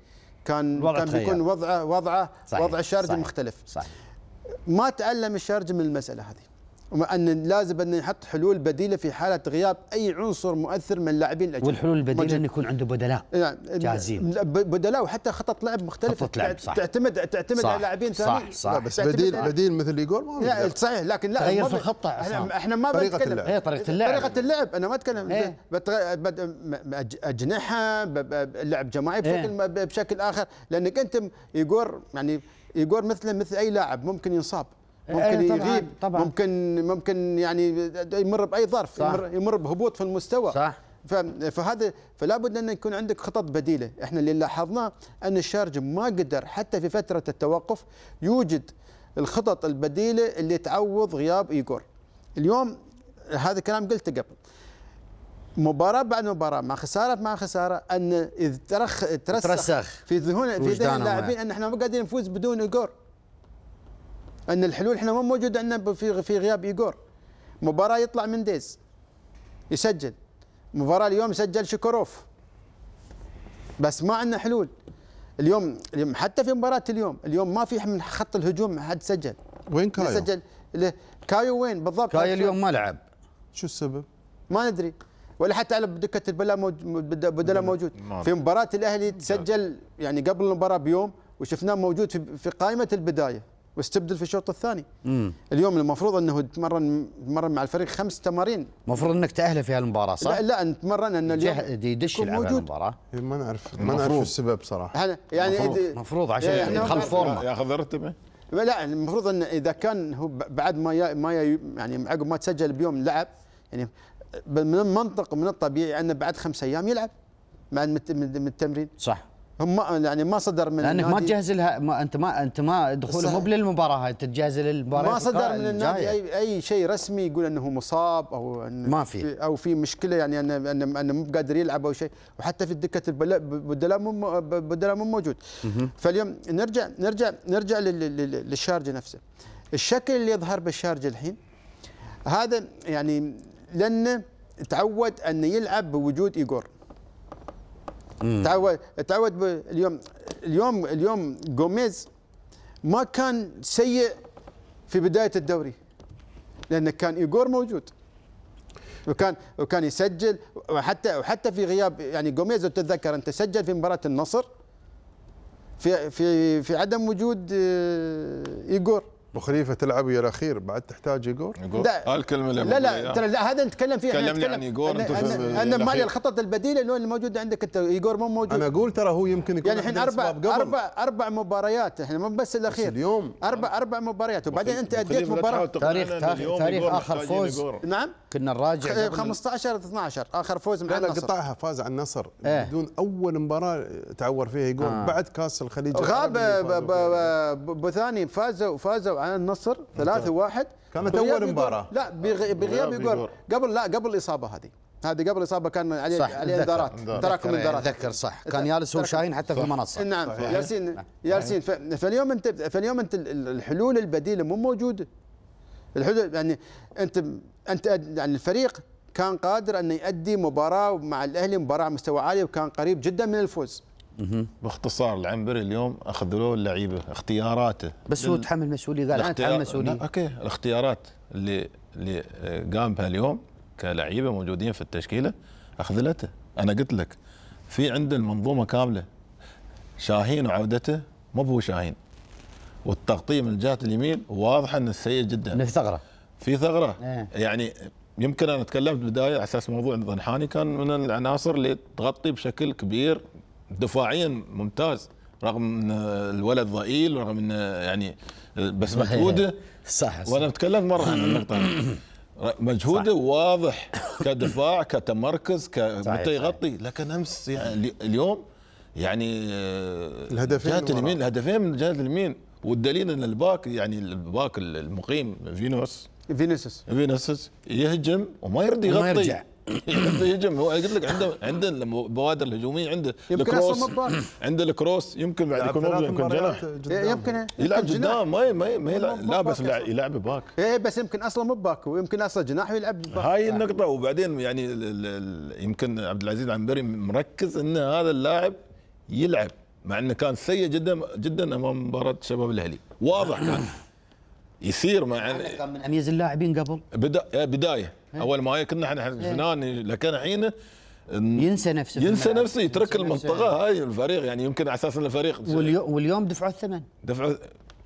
كان كان بيكون وضعه وضعه وضع وضع الشارجه مختلف صحيح ما تعلم الشارجه من المساله هذه وان ان لازم ان نحط حلول بديله في حاله غياب اي عنصر مؤثر من اللاعبين الاجانب والحلول البديله ان يكون عنده بدلاء نعم. جاهزين بدلاء وحتى خطط لعب مختلفه خطط لعب صح تعتمد تعتمد صح على لاعبين ثانيين صح صح بس بديل على... بديل مثل ايجور ما لا صحيح لكن لا تغير في الخطه احنا, احنا ما طريقه بتكلم. اللعب هي إيه، طريقه اللعب طريقه اللعب انا ما اتكلم ايه؟ اجنحه لعب جماعي بشكل ايه؟ بشكل اخر لانك انت ايجور يعني ايجور مثله مثل اي لاعب ممكن ينصاب إيه، ممكن طبعًا يغيب طبعًا ممكن ممكن يعني يمر باي ظرف صح يمر, يمر بهبوط في المستوى صح فهذا فلا بد ان يكون عندك خطط بديله احنا اللي لاحظناه ان الشارج ما قدر حتى في فتره التوقف يوجد الخطط البديله اللي تعوض غياب ايجور اليوم هذا كلام قلته قبل مباراه بعد مباراه مع خساره مع خساره ان اذ ترخ ترسخ, ترسخ في ذهن في ذهن اللاعبين يعني. ان احنا قاعدين نفوز بدون ايجور ان الحلول احنا مو موجود عندنا في في غياب ايجور مباراه يطلع من ديز يسجل مباراه اليوم سجل شكروف بس ما عندنا حلول اليوم اليوم حتى في مباراه اليوم اليوم ما في من خط الهجوم حد سجل وين كايو؟ سجل كايو وين بالضبط كايو اليوم ما لعب شو السبب؟ ما ندري ولا حتى على دكه البلا موجود بدلا موجود في مباراه الاهلي تسجل يعني قبل المباراه بيوم وشفناه موجود في, قائمه البدايه واستبدل في الشوط الثاني مم. اليوم المفروض انه تمرن تمرن مع الفريق خمس تمارين المفروض انك تاهله في هالمباراه صح؟ لا لا تمرن انه اليوم يدش يلعب المباراه إيه، ما نعرف ما نعرف السبب صراحه يعني المفروض عشان يعني يدخل فورمه ياخذ رتبه لا المفروض ان اذا كان هو بعد ما ما يعني عقب ما تسجل بيوم لعب يعني من المنطق من الطبيعي ان بعد خمس ايام يلعب مع من التمرين صح هم يعني ما صدر من لانك ما تجهز لها ما انت ما انت ما دخوله مو للمباراه هاي تتجهز للمباراه ما صدر من النادي اي اي شيء رسمي يقول انه هو مصاب او ما في او في مشكله يعني انه انه مو قادر يلعب او شيء وحتى في دكه البدلاء بدلاء مو موجود فاليوم نرجع نرجع نرجع للشارجه نفسه الشكل اللي يظهر بالشارجه الحين هذا يعني لانه تعود انه يلعب بوجود ايجور تعود تعود اليوم اليوم اليوم جوميز ما كان سيء في بدايه الدوري لانه كان ايجور موجود وكان وكان يسجل وحتى وحتى في غياب يعني جوميز لو تتذكر انت سجل في مباراه النصر في في في عدم وجود آه، ايجور بخليفه تلعب ويا الاخير بعد تحتاج ايجور؟ هاي آه، الكلمه اللي لا لا ترى لا هذا نتكلم فيها تكلمني عن ايجور انت انا, مالي الخطط البديله اللي موجوده عندك انت ايجور مو موجود انا اقول ترى هو يمكن يكون يعني الحين اربع اربع اربع مباريات احنا مو بس الاخير بس اليوم اربع اربع مباريات وبعدين انت اديت مباراه تاريخ تاريخ اخر فوز نعم كنا نراجع 15 12 اخر فوز مع النصر قطعها فاز على النصر إيه. بدون اول مباراه تعور فيها ايجور آه. بعد كاس الخليج غاب بثاني فازوا فازوا على النصر 3-1 كانت اول مباراه لا بغياب يقول قبل لا قبل الاصابه هذه هذه قبل الاصابه كان عليه صح عليه انذارات تراكم يعني انذارات اتذكر صح كان يالس وشاهين حتى في المنصه نعم يالسين نعم. يالسين فاليوم انت فاليوم انت الحلول البديله مو موجوده الحلول يعني انت انت يعني الفريق كان قادر انه يؤدي مباراه مع الاهلي مباراه مستوى عالي وكان قريب جدا من الفوز باختصار العنبري اليوم له اللعيبه اختياراته بس هو تحمل مسؤوليه قال انا اتحمل مسؤوليه اوكي الاختيارات اللي اللي قام آه، بها اليوم كلعيبه موجودين في التشكيله اخذلته انا قلت لك في عند المنظومه كامله شاهين وعودته ما هو شاهين والتغطيه من جهه اليمين واضحه انه سيء جدا في ثغره في ثغره اه. يعني يمكن انا تكلمت بدايه على اساس موضوع ضنحاني كان من العناصر اللي تغطي بشكل كبير دفاعيا ممتاز رغم ان الولد ضئيل رغم ان يعني بس مجهوده صح, صح وانا بتكلم مره عن النقطه مجهوده واضح كدفاع كتمركز كمتى يغطي لكن امس يعني اليوم يعني آه، الهدفين جهه اليمين الهدفين من جهه اليمين والدليل ان الباك يعني الباك المقيم فينوس فينوسس فينوسس يهجم وما يرد يغطي وما يرجع يهجم يعني هو قلت لك عنده عنده البوادر الهجوميه عنده الكروس عنده الكروس يمكن بعد يكون موجود يمكن جناح إيه، يمكن يلعب قدام إيه، ما ما ما بس يلعب باك ايه بس يمكن اصلا مو باك ويمكن اصلا جناح ويلعب باك هاي يعني النقطه وبعدين يعني يمكن عبد العزيز العنبري مركز ان هذا اللاعب يلعب مع انه كان سيء جدا جدا امام مباراه شباب الاهلي واضح كان يصير مع من اميز اللاعبين قبل بدا آه، بدايه إيه. اول ما كنا احنا الفنان إيه. اللي كان ينسى نفسه ينسى نفسه يترك المنطقه هاي الفريق يعني يمكن على اساس الفريق واليوم دفعوا الثمن دفعوا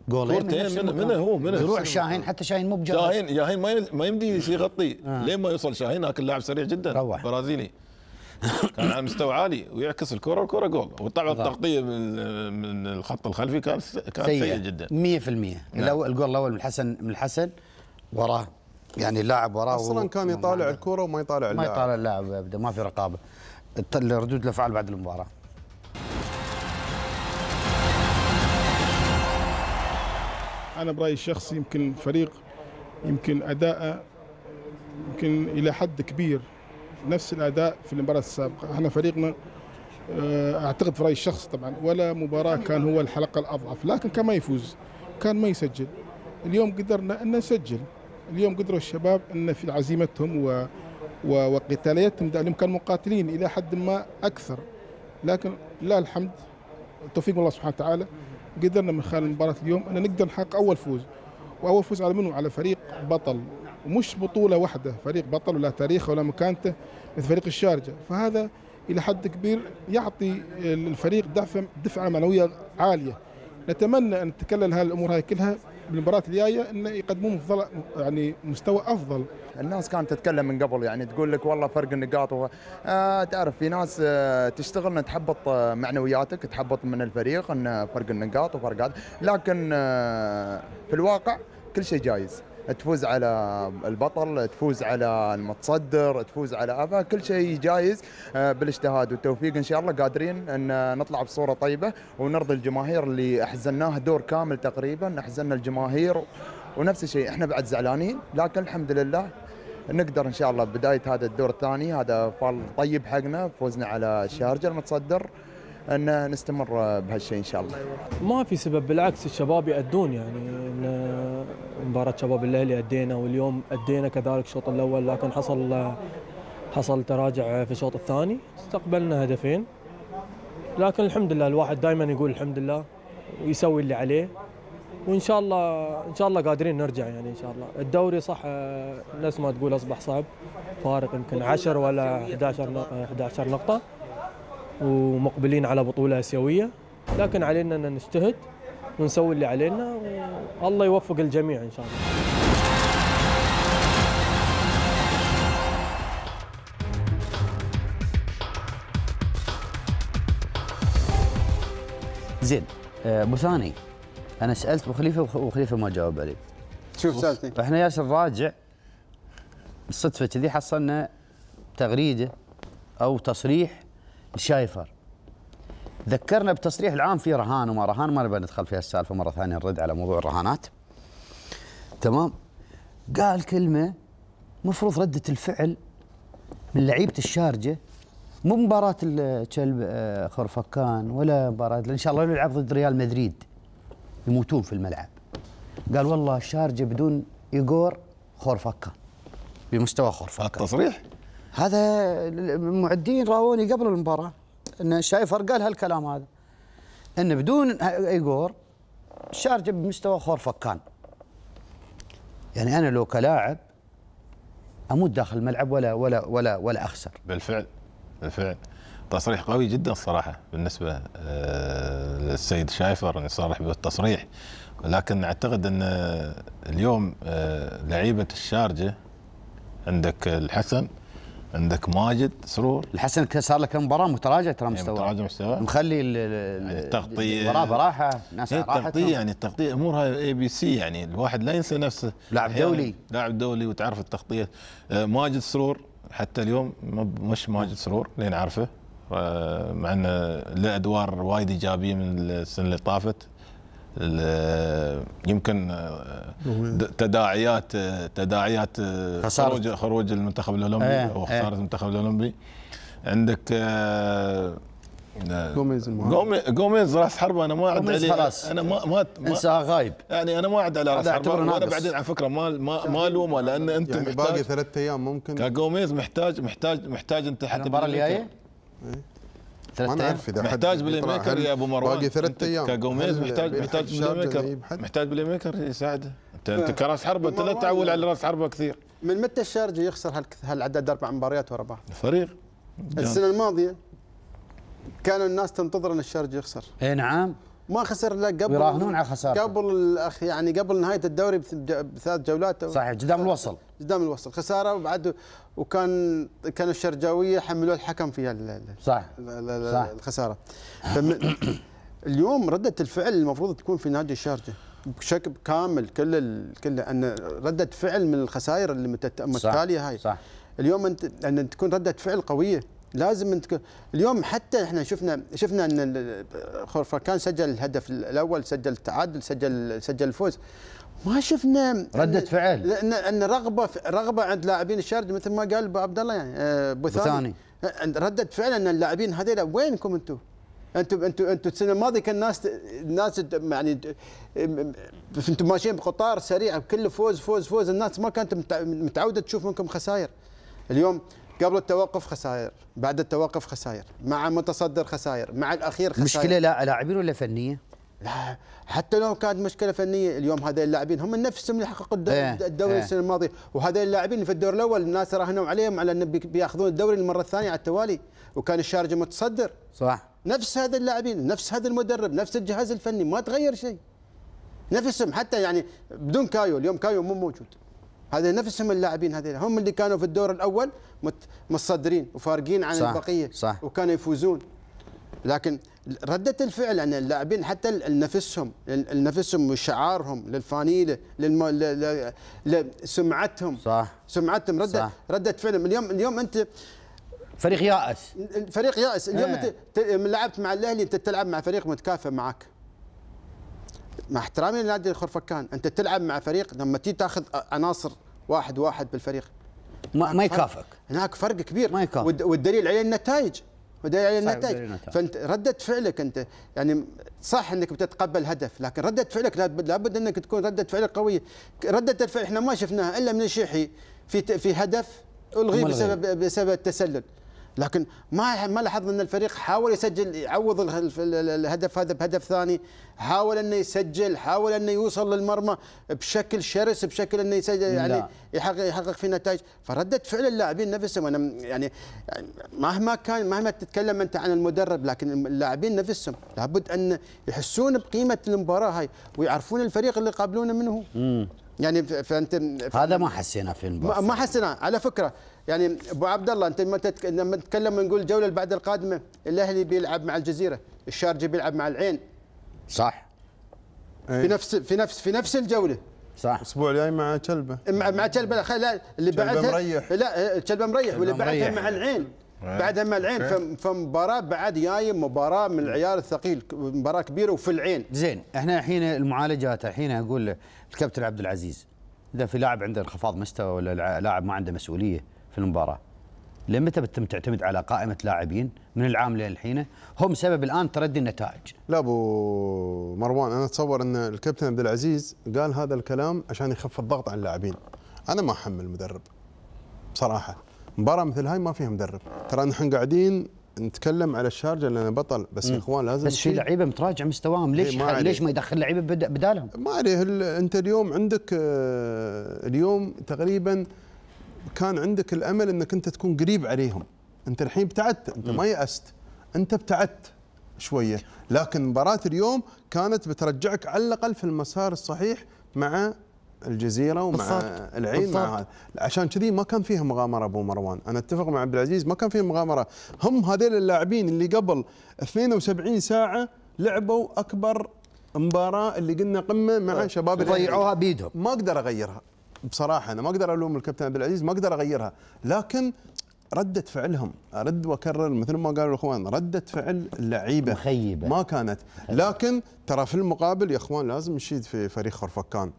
جولين من, من, من هو من يروح شاهين حتى شاهين مو بجاهز شاهين شاهين ما يمدي يغطي آه. لين ما يوصل شاهين هاك اللاعب سريع جدا روح. برازيلي كان على مستوى عالي ويعكس الكره والكره جول وطبعا التغطيه من, من الخط الخلفي كان كان سيء, سيء جدا 100% نعم. الجول الاول من الحسن من الحسن وراه يعني اللاعب وراه اصلا كان يطالع الكوره وما يطالع اللاعب ما يطالع اللاعب ابدا ما في رقابه ردود الافعال بعد المباراه انا برايي الشخصي يمكن الفريق يمكن اداءه يمكن الى حد كبير نفس الاداء في المباراه السابقه احنا فريقنا آه، اعتقد في رايي الشخصي طبعا ولا مباراه كان هو الحلقه الاضعف لكن كان ما يفوز كان ما يسجل اليوم قدرنا ان نسجل اليوم قدروا الشباب ان في عزيمتهم و وقتاليتهم لانهم كانوا مقاتلين الى حد ما اكثر لكن لا الحمد توفيق الله سبحانه وتعالى قدرنا من خلال مباراه اليوم ان نقدر نحقق اول فوز واول فوز على منه على فريق بطل ومش بطوله واحده فريق بطل ولا تاريخه ولا مكانته مثل فريق الشارجه فهذا الى حد كبير يعطي الفريق دفعه دفعه معنويه عاليه نتمنى ان تتكلل الامور هاي كلها بالمباراه الجايه انه يقدمون مفضل يعني مستوى افضل. الناس كانت تتكلم من قبل يعني تقول لك والله فرق النقاط و... آه تعرف في ناس آه تشتغل ان تحبط آه، معنوياتك تحبط من الفريق ان فرق النقاط وفرق لكن آه في الواقع كل شيء جايز. تفوز على البطل تفوز على المتصدر تفوز على افا كل شيء جايز آه، بالاجتهاد والتوفيق ان شاء الله قادرين ان نطلع بصوره طيبه ونرضي الجماهير اللي احزناها دور كامل تقريبا احزنا الجماهير ونفس الشيء احنا بعد زعلانين لكن الحمد لله نقدر ان شاء الله بدايه هذا الدور الثاني هذا فال طيب حقنا فوزنا على الشارجه المتصدر ان نستمر بهالشيء ان شاء الله. ما في سبب بالعكس الشباب يأدون يعني مباراة شباب الاهلي ادينا واليوم ادينا كذلك الشوط الاول لكن حصل حصل تراجع في الشوط الثاني استقبلنا هدفين لكن الحمد لله الواحد دائما يقول الحمد لله ويسوي اللي عليه وان شاء الله ان شاء الله قادرين نرجع يعني ان شاء الله الدوري صح نفس ما تقول اصبح صعب فارق يمكن 10 ولا 11 11 نقطه ومقبلين على بطولة آسيوية لكن علينا أن نجتهد ونسوي اللي علينا والله يوفق الجميع إن شاء الله زين آه، ابو ثاني انا سالت ابو خليفه وخليفه ما جاوب علي شوف سالتني احنا ياسر راجع بالصدفه كذي حصلنا تغريده او تصريح شايفر ذكرنا بتصريح العام في رهان وما رهان ما نبغى ندخل في هالسالفه مره ثانيه نرد على موضوع الرهانات تمام قال كلمه مفروض رده الفعل من لعيبه الشارجه مو مباراة الكلب آه، خرفكان ولا مباراة ان شاء الله نلعب ضد ريال مدريد يموتون في الملعب قال والله الشارجة بدون ايجور خرفكان بمستوى خرفكان التصريح هذا المعدين راوني قبل المباراه ان شايفر قال هالكلام هذا ان بدون ايجور شارجه بمستوى خور فكان يعني انا لو كلاعب اموت داخل الملعب ولا ولا ولا ولا اخسر بالفعل بالفعل تصريح قوي جدا الصراحه بالنسبه آه، للسيد شايفر ان صرح بالتصريح لكن اعتقد ان اليوم آه، لعيبه الشارجه عندك الحسن عندك ماجد سرور الحسن صار له كم مباراه متراجع ترى إيه، مستوى متراجع مستوى مخلي يعني التغطيه المباراه براحه ناس إيه، التغطيه يعني التغطيه امورها اي بي سي يعني الواحد لا ينسى نفسه لاعب دولي لاعب دولي وتعرف التغطيه آه، ماجد سرور حتى اليوم مش ماجد سرور اللي نعرفه آه، مع انه له ادوار وايد ايجابيه من السنه اللي طافت يمكن تداعيات تداعيات خروج خروج المنتخب الاولمبي إيه، او وخساره إيه. المنتخب الاولمبي عندك جوميز آه، آه، جوميز راس حربه انا ما اعد عليه خلاص انا ما ما انساه غايب يعني انا ما اعد على راس حربه وانا بعدين على فكره ما ما, ما الومه لان انت يعني محتاج باقي ثلاث ايام ممكن كجوميز محتاج محتاج محتاج انت حتى المباراه الجايه إيه؟ ايام محتاج بلاي ميكر يا ابو مروان باقي ثلاث ايام كجوميز محتاج محتاج بلاي ميكر محتاج بلاي ميكر يساعده إيه، انت انت كراس حربه انت لا تعول على راس حربه كثير من متى الشارجه يخسر هالعدد اربع مباريات ورا بعض؟ الفريق السنه الماضيه كان الناس تنتظر ان الشارجه يخسر اي نعم ما خسر لا قبل يراهنون على خسارته قبل الاخ يعني قبل نهايه الدوري بثلاث جولات صحيح قدام الوصل قدام الوصل خساره وبعد وكان كان الشرجاويه حملوا الحكم فيها صح الخساره اليوم رده الفعل المفروض تكون في نادي الشارجه بشكل كامل كل كل ان رده فعل من الخسائر اللي متتاليه هاي صح اليوم انت ان تكون رده فعل قويه لازم انت اليوم حتى احنا شفنا شفنا ان خرفكان سجل الهدف الاول سجل التعادل سجل سجل الفوز ما شفنا ردة فعل ان, أن رغبه رغبه عند لاعبين الشارد مثل ما قال ابو عبد الله يعني آه، بوثاني بثاني ردة فعل ان اللاعبين هذول وينكم انتم؟ انتم انتم انتم السنه الماضيه كان الناس الناس يعني انتم ماشيين بقطار سريع كله فوز فوز فوز الناس ما كانت متعوده تشوف منكم خسائر اليوم قبل التوقف خسائر بعد التوقف خسائر مع متصدر خسائر مع الاخير خسائر مشكله لا لاعبين ولا فنيه لا حتى لو كانت مشكله فنيه اليوم هذين اللاعبين هم نفسهم اللي حققوا إيه، الدوري إيه. السنه الماضيه وهذين اللاعبين في الدور الاول الناس راهنوا عليهم على ان بياخذون الدوري المره الثانيه على التوالي وكان الشارجه متصدر صح نفس هذا اللاعبين نفس هذا المدرب نفس الجهاز الفني ما تغير شيء نفسهم حتى يعني بدون كايو اليوم كايو مو موجود هذا نفسهم اللاعبين هذول هم اللي كانوا في الدور الاول متصدرين وفارقين عن صح البقيه صح وكانوا يفوزون لكن ردة الفعل ان اللاعبين حتى لنفسهم لنفسهم وشعارهم للفانيله للم... لسمعتهم صح سمعتهم ردة صح ردة فعلهم اليوم اليوم انت فريق يائس فريق يائس اليوم إيه. انت لعبت مع الاهلي انت تلعب مع فريق متكافئ معك مع احترامي لنادي الخرفكان انت تلعب مع فريق لما تيجي تاخذ عناصر واحد واحد بالفريق ما, ما يكافئك هناك فرق كبير ما يكافئك والدليل عليه النتائج ودليل عليه النتائج فانت رده فعلك انت يعني صح انك بتتقبل هدف لكن رده فعلك لابد انك تكون رده فعلك قويه رده الفعل احنا ما شفناها الا من الشيحي في في هدف الغي بسبب بسبب التسلل لكن ما ما لاحظنا ان الفريق حاول يسجل يعوض الهدف هذا بهدف ثاني، حاول انه يسجل، حاول انه يوصل للمرمى بشكل شرس بشكل انه يسجل يعني يحقق يحقق في نتائج، فرده فعل اللاعبين نفسهم انا يعني مهما كان مهما تتكلم انت عن المدرب لكن اللاعبين نفسهم لابد ان يحسون بقيمه المباراه هاي ويعرفون الفريق اللي يقابلونه منه. يعني فانت هذا ما حسينا في المباراه ما حسينا على فكره يعني ابو عبد الله انت لما نتكلم نقول الجوله اللي بعد القادمه الاهلي بيلعب مع الجزيره الشارجه بيلعب مع العين صح إيه. في نفس في نفس في نفس الجوله صح الاسبوع الجاي مع كلبه إيه، مع مع كلبه لا اللي بعدها مريح لا إيه، كلبه مريح واللي بعدها مع العين بعدها مع العين فمباراه بعد جاي مباراه من العيار الثقيل مباراه كبيره وفي العين زين احنا الحين المعالجات الحين اقول الكابتن عبد العزيز اذا في لاعب عنده انخفاض مستوى ولا لاعب ما عنده مسؤوليه في المباراه لمتى بتتم تعتمد على قائمه لاعبين من العام للحين هم سبب الان تردي النتائج لا ابو مروان انا اتصور ان الكابتن عبد العزيز قال هذا الكلام عشان يخف الضغط عن اللاعبين انا ما احمل مدرب بصراحه مباراه مثل هاي ما فيها مدرب ترى نحن قاعدين نتكلم على الشارجه لانه بطل بس يا اخوان لازم بس في لعيبه متراجع مستواهم إيه، ليش ما ليش ما يدخل لعيبه بدالهم ما عليه انت اليوم عندك آه، اليوم تقريبا كان عندك الامل انك انت تكون قريب عليهم انت الحين ابتعدت انت ما يأست انت ابتعدت شويه لكن مباراه اليوم كانت بترجعك على الاقل في المسار الصحيح مع الجزيره ومع بالضبط. العين مع هذا عشان كذي ما كان فيها مغامره ابو مروان انا اتفق مع عبد العزيز ما كان فيها مغامره هم هذول اللاعبين اللي قبل 72 ساعه لعبوا اكبر مباراه اللي قلنا قمه مع أه. شباب ضيعوها بيدهم ما اقدر اغيرها بصراحه انا ما اقدر الوم الكابتن عبد العزيز ما اقدر اغيرها لكن ردة فعلهم ارد واكرر مثل ما قالوا الاخوان ردة فعل اللعيبه مخيبه ما كانت لكن ترى في المقابل يا اخوان لازم نشيد في فريق خرفكان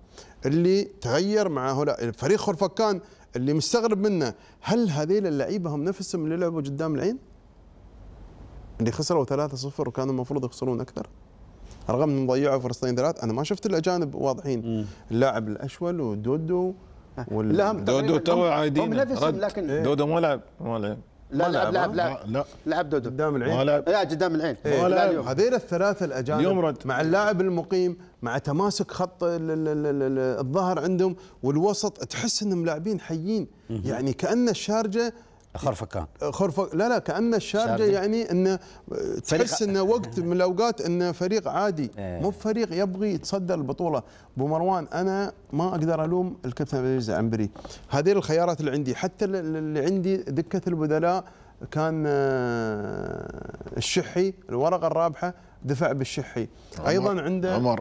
اللي تغير مع هؤلاء فريق خرفكان اللي مستغرب منه هل هذيل اللعيبه هم نفسهم اللي لعبوا قدام العين؟ اللي خسروا 3-0 وكانوا المفروض يخسرون اكثر؟ رغم ان ضيعوا فرصتين ثلاث انا ما شفت الاجانب واضحين اللاعب الاشول ودودو وال... لا دودو تو عايدين لكن إيه؟ دودو ما لعب ما لعب لا لعب لعب لعب لا لعب دودو قدام العين لعب لا قدام العين إيه؟ ما هذيل الثلاثه الاجانب اليوم رد مع اللاعب المقيم مع تماسك خط الظهر عندهم والوسط تحس انهم لاعبين حيين يعني كان الشارجه خرفكان خرفك لا لا كان الشارجه يعني انه تحس انه وقت من الاوقات انه فريق عادي ايه مو فريق يبغي يتصدر البطوله ابو مروان انا ما اقدر الوم الكابتن عبد العزيز العنبري هذه الخيارات اللي عندي حتى اللي عندي دكه البدلاء كان آه، الشحي الورقه الرابحه دفع بالشحي ايضا عنده عمر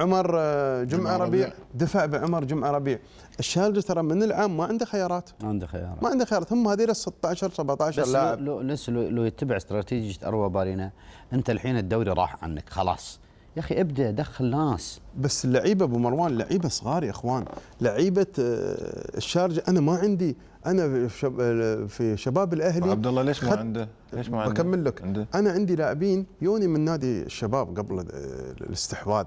عمر آه، جمعه, جمعة ربيع, ربيع دفع بعمر جمعه ربيع الشارجه ترى من العام ما عنده خيارات ما عنده خيارات ما عنده خيارات هم هذيل 16 17 لاعب لو لسه لو, لو يتبع استراتيجيه اروى بارينا انت الحين الدوري راح عنك خلاص يا اخي ابدا دخل ناس بس اللعيبه ابو مروان لعيبه صغار يا اخوان لعيبه آه، الشارجه انا ما عندي انا في شباب الاهلي عبد الله ليش ما عنده؟ ليش ما عنده؟ بكمل لك عنده؟ انا عندي لاعبين يوني من نادي الشباب قبل آه، الاستحواذ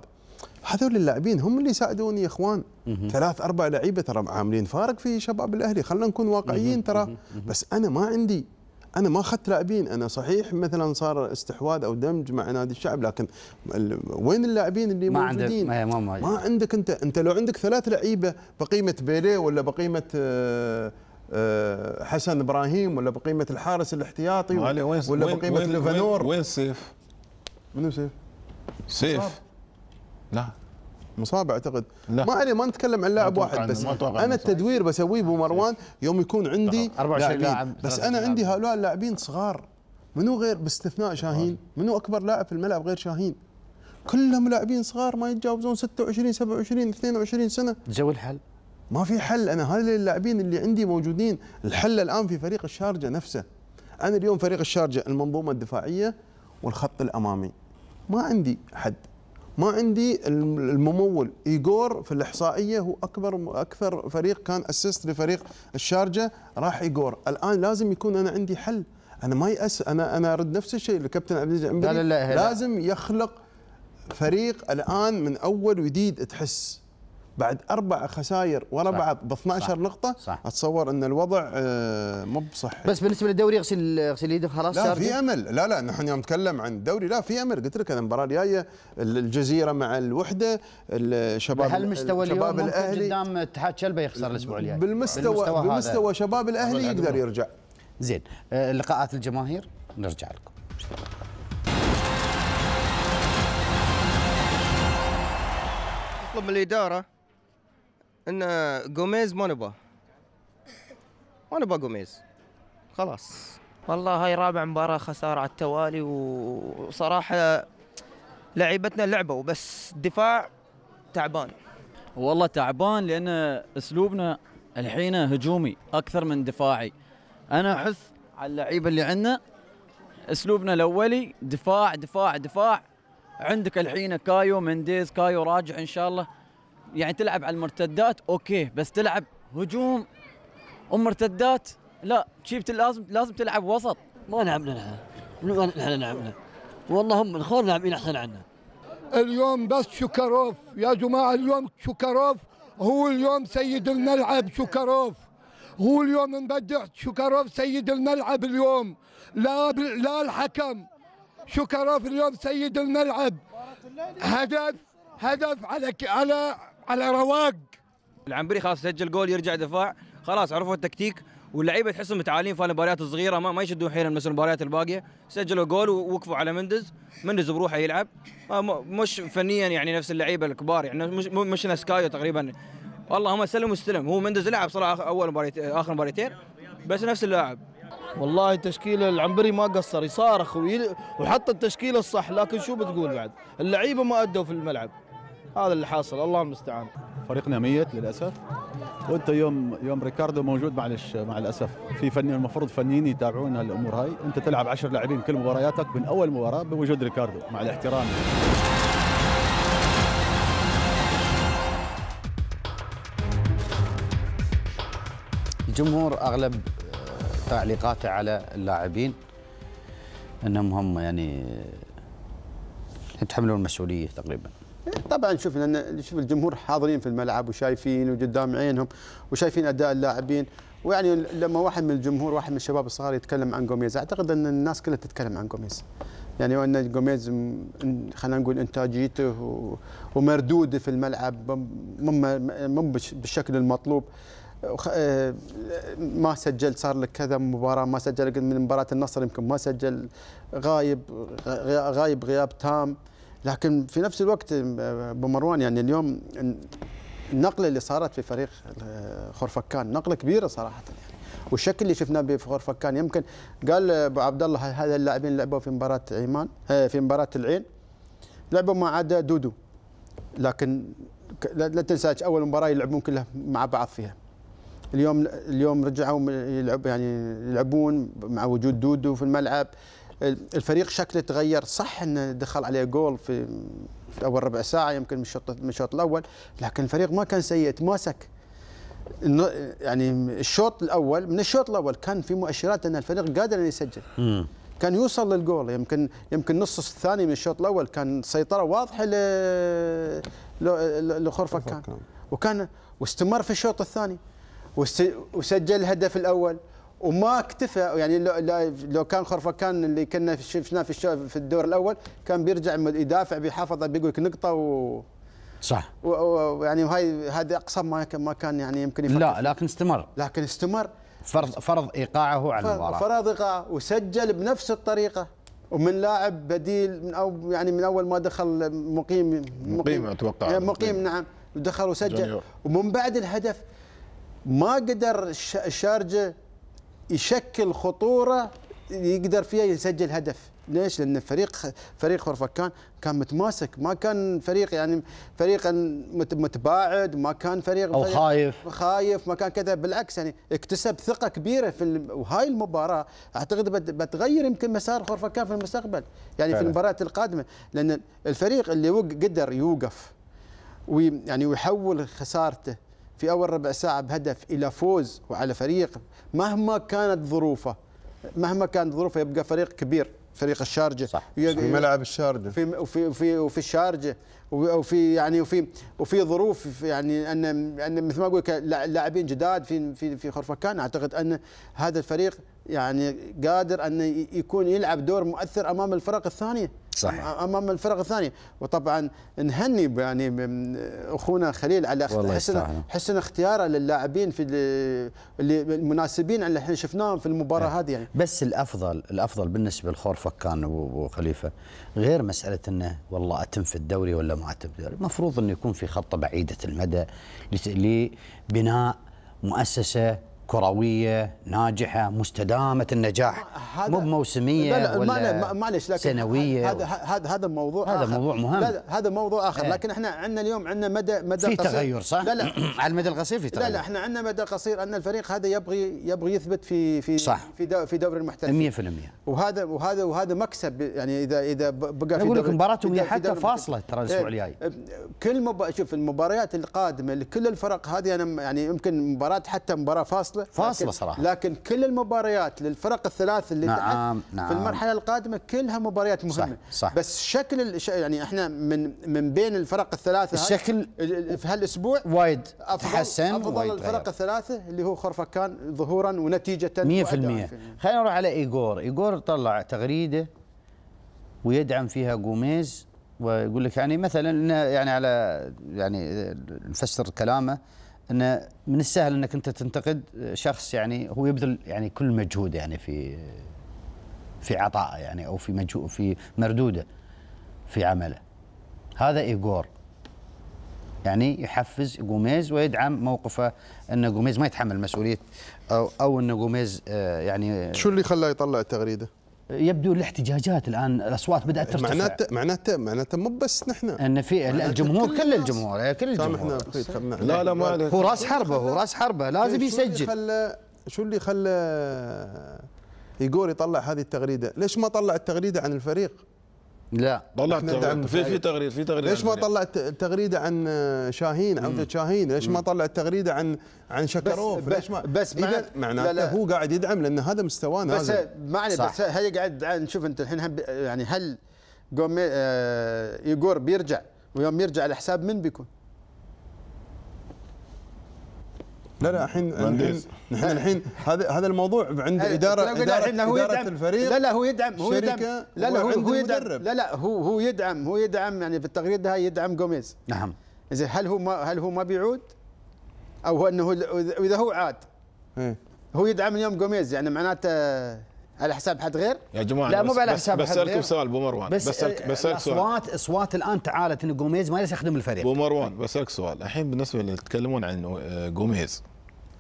هذول اللاعبين هم اللي يساعدوني يا اخوان ثلاث اربع لعيبه ترى عاملين فارق في شباب الاهلي خلينا نكون واقعيين ترى بس انا ما عندي انا ما اخذت لاعبين انا صحيح مثلا صار استحواذ او دمج مع نادي الشعب لكن وين اللاعبين اللي ما موجودين ما, ما, ما عندك انت انت لو عندك ثلاث لعيبه بقيمه بيليه ولا بقيمه آه، آه، حسن ابراهيم ولا بقيمه الحارس الاحتياطي ولا بقيمه وين ليفانور وين سيف؟ منو سيف؟ سيف لا مصاب اعتقد لا. ما عليه ما نتكلم عن لاعب واحد بس انا التدوير بسويه بمروان يوم يكون عندي 24 لاعب بس انا عندي هؤلاء اللاعبين صغار منو غير باستثناء شاهين منو اكبر لاعب في الملعب غير شاهين كلهم لاعبين صغار ما يتجاوزون 26 27 22 سنه جو الحل ما في حل انا هذول اللاعبين اللي عندي موجودين الحل الان في فريق الشارجه نفسه انا اليوم فريق الشارجه المنظومه الدفاعيه والخط الامامي ما عندي حد ما عندي الممول ايجور في الاحصائيه هو اكبر اكثر فريق كان اسيست لفريق الشارجه راح ايجور الان لازم يكون انا عندي حل انا ما يأس انا انا ارد نفس الشيء لكابتن عبد العزيز لا لا لا لازم يخلق فريق الان من اول وجديد تحس بعد اربع خسائر ورا بعض ب 12 نقطه صح. اتصور ان الوضع آه، مو بصحي بس بالنسبه للدوري اغسل اغسل يدك خلاص لا في امل لا لا نحن يوم نتكلم عن الدوري لا في امل قلت لك المباراه الجايه الجزيره مع الوحده الشباب هل مستوى اليوم الاهلي قدام اتحاد شلبه يخسر الاسبوع الجاي بالمستوى بالمستوى, بالمستوى شباب الاهلي يقدر يرجع زين آه، لقاءات الجماهير نرجع لكم نطلب من الاداره ان جوميز ما نبغى ما نبغى جوميز خلاص والله هاي رابع مباراة خسارة على التوالي وصراحة لعيبتنا لعبوا بس الدفاع تعبان والله تعبان لأن أسلوبنا الحين هجومي أكثر من دفاعي أنا احس على اللعيبة اللي عندنا أسلوبنا الأولي دفاع دفاع دفاع عندك الحين كايو منديز كايو راجع إن شاء الله يعني تلعب على المرتدات اوكي بس تلعب هجوم ومرتدات لا شيب لازم لازم تلعب وسط ما نعم لعبنا نعم نحن نعم نحن لعبنا والله هم الخور لاعبين احسن عنا اليوم بس شكروف يا جماعه اليوم شكروف هو اليوم سيد الملعب شكروف هو اليوم مبدع شكروف سيد الملعب اليوم لا لا الحكم شكروف اليوم سيد الملعب هدف هدف على على على رواق العنبري خلاص سجل جول يرجع دفاع خلاص عرفوا التكتيك واللعيبه تحسهم متعالين في المباريات الصغيره ما, ما يشدون حيلهم مثل المباريات الباقيه سجلوا جول ووقفوا على مندز مندز بروحه يلعب آه، مش فنيا يعني نفس اللعيبه الكبار يعني مش مش نسكايو تقريبا والله هم سلم واستلم هو مندز لعب صراحه اول مباريت اخر مباريتين بس نفس اللاعب والله تشكيله العنبري ما قصر يصارخ وحط التشكيله الصح لكن شو بتقول بعد اللعيبه ما ادوا في الملعب هذا اللي حاصل الله المستعان فريقنا ميت للاسف وانت يوم يوم ريكاردو موجود معلش مع الاسف في فني المفروض فنيين يتابعون هالامور هاي انت تلعب 10 لاعبين كل مبارياتك من اول مباراه بوجود ريكاردو مع الاحترام الجمهور اغلب آه، تعليقاته على اللاعبين انهم هم يعني يتحملون المسؤوليه تقريبا طبعا شوف لان شوف الجمهور حاضرين في الملعب وشايفين وقدام عينهم وشايفين اداء اللاعبين ويعني لما واحد من الجمهور واحد من الشباب الصغار يتكلم عن جوميز اعتقد ان الناس كلها تتكلم عن جوميز يعني وان جوميز خلينا نقول انتاجيته ومردوده في الملعب مو بالشكل المطلوب آه، ما سجل صار لك كذا مباراه ما سجل من مباراه النصر يمكن ما سجل غايب غايب غياب تام لكن في نفس الوقت بمروان يعني اليوم النقله اللي صارت في فريق آه، خرفكان نقله كبيره صراحه يعني والشكل اللي شفناه بخرفكان يمكن قال آه، ابو عبد الله هذا اللاعبين لعبوا في مباراه عمان آه، في مباراه العين لعبوا ما عدا دودو لكن لا تنسى اول مباراه يلعبون كلها مع بعض فيها اليوم اليوم رجعوا يلعب يعني يلعبون مع وجود دودو في الملعب الفريق شكله تغير صح انه دخل عليه جول في, في اول ربع ساعه يمكن من الشوط الاول لكن الفريق ما كان سيء تماسك يعني الشوط الاول من الشوط الاول كان في مؤشرات ان الفريق قادر انه يسجل كان يوصل للجول يمكن يمكن نص الثاني من الشوط الاول كان سيطره واضحه ل لخرفكان وكان واستمر في الشوط الثاني وسجل الهدف الاول وما اكتفى يعني لو, لو كان خرفكان اللي كنا شفناه في في الدور الاول كان بيرجع يدافع بيحافظ بيقول لك نقطه و صح ويعني هاي هذا اقصى ما ما كان يعني يمكن يفكر لا لكن استمر لكن استمر فرض فرض ايقاعه على المباراه فرض ايقاعه وسجل بنفس الطريقه ومن لاعب بديل من او يعني من اول ما دخل مقيم مقيم اتوقع إيه، مقيم, مقيم نعم دخل وسجل جونيور. ومن بعد الهدف ما قدر الشارجه يشكل خطوره يقدر فيها يسجل هدف ليش؟ لان فريق فريق خرفكان كان متماسك، ما كان فريق يعني فريق متباعد، ما كان فريق او خايف خايف، ما كان كذا بالعكس يعني اكتسب ثقه كبيره في وهاي المباراه اعتقد بتغير يمكن مسار خرفكان في المستقبل، يعني فعلا. في المباريات القادمه، لان الفريق اللي قدر يوقف ويعني ويحول خسارته في اول ربع ساعه بهدف الى فوز وعلى فريق مهما كانت ظروفه مهما كانت ظروفه يبقى فريق كبير فريق الشارجه صح في ملعب الشارجه في وفي وفي, وفي الشارجه وفي يعني وفي وفي ظروف يعني ان ان مثل ما اقول لك لاعبين جداد في في في خرفكان اعتقد ان هذا الفريق يعني قادر أن يكون يلعب دور مؤثر أمام الفرق الثانية صحيح. امام الفرق الثانيه وطبعا نهني يعني اخونا خليل على حسن حسن اختياره للاعبين في اللي المناسبين اللي احنا شفناهم في المباراه نعم. هذه يعني بس الافضل الافضل بالنسبه لخور فكان وخليفه غير مساله انه والله اتم في الدوري ولا ما اتم في الدوري المفروض انه يكون في خطه بعيده المدى لبناء مؤسسه كرويه ناجحه مستدامه النجاح آه، مو موسميه لا لا ولا لكن سنويه هذا هذا هذا موضوع هذا آخر موضوع مهم هذا موضوع اخر ايه لكن احنا عندنا اليوم عندنا مدى مدى في قصير تغير صح؟ لا لا على المدى القصير في تغير لا لا احنا عندنا مدى قصير ان الفريق هذا يبغي يبغي يثبت في في صح في دو في دوري المحترفين 100% وهذا وهذا وهذا مكسب يعني اذا اذا بقى في اقول لك مباراتهم حتى فاصله ترى الاسبوع إيه، الجاي كل مب... شوف المباريات القادمه لكل الفرق هذه انا يعني يمكن مباراه حتى مباراه فاصله فاصله فاصله صراحه لكن كل المباريات للفرق الثلاث اللي نعم نعم في المرحله القادمه كلها مباريات مهمه صح صح بس شكل يعني احنا من من بين الفرق الثلاثه الشكل في هالاسبوع وايد تحسن افضل وايد الفرق غير. الثلاثه اللي هو خرفكان ظهورا ونتيجه 100% خلينا نروح على ايجور ايجور طلع تغريده ويدعم فيها جوميز ويقول لك يعني مثلا يعني على يعني نفسر كلامه ان من السهل انك انت تنتقد شخص يعني هو يبذل يعني كل مجهود يعني في في عطائه يعني او في مجهود في مردوده في عمله هذا ايجور يعني يحفز غوميز ويدعم موقفه ان غوميز ما يتحمل مسؤوليه او او ان غوميز آه، يعني شو اللي خلاه يطلع التغريده؟ يبدو الاحتجاجات الان الاصوات بدات ترتفع معناته معناته معناته مو بس نحن ان في الجمهور كل, الجمهور إيه، كل طيب، الجمهور طيب، لا لا ما هو راس حربه هو راس حربه إيه، لازم يسجل خلى شو اللي خلى يقول يطلع هذه التغريده؟ ليش ما طلع التغريده عن الفريق؟ لا طلعت تغريده في في تغريده في تغريده ليش ما طلعت تغريده عن شاهين عوده شاهين ليش ما طلعت تغريده عن عن شكروف بس ليش ما بس معناته لا. هو قاعد يدعم لان هذا مستوانا بس معنى بس هي قاعد نشوف انت الحين يعني هل يجور آه، بيرجع ويوم يرجع الحساب من بيكون؟ لا لا الحين نحن الحين هذا هذا الموضوع عند إيه، اداره اداره, هو إدارة يدعم الفريق لا لا هو يدعم هو يدعم لا لا هو, هو يدعم لا لا هو هو يدعم هو يدعم يعني في التغريده هاي يدعم جوميز نعم زين هل هو ما هل هو ما بيعود؟ او هو انه اذا هو عاد إيه؟ هو يدعم اليوم جوميز يعني معناته على حساب حد غير؟ يا جماعه لا مو على حساب حد غير بسالكم سؤال بو مروان بس بسالك بسالك سؤال اصوات اصوات الان تعالت ان جوميز ما يستخدم الفريق بو مروان بسالك سؤال الحين بالنسبه اللي يتكلمون عن آه، جوميز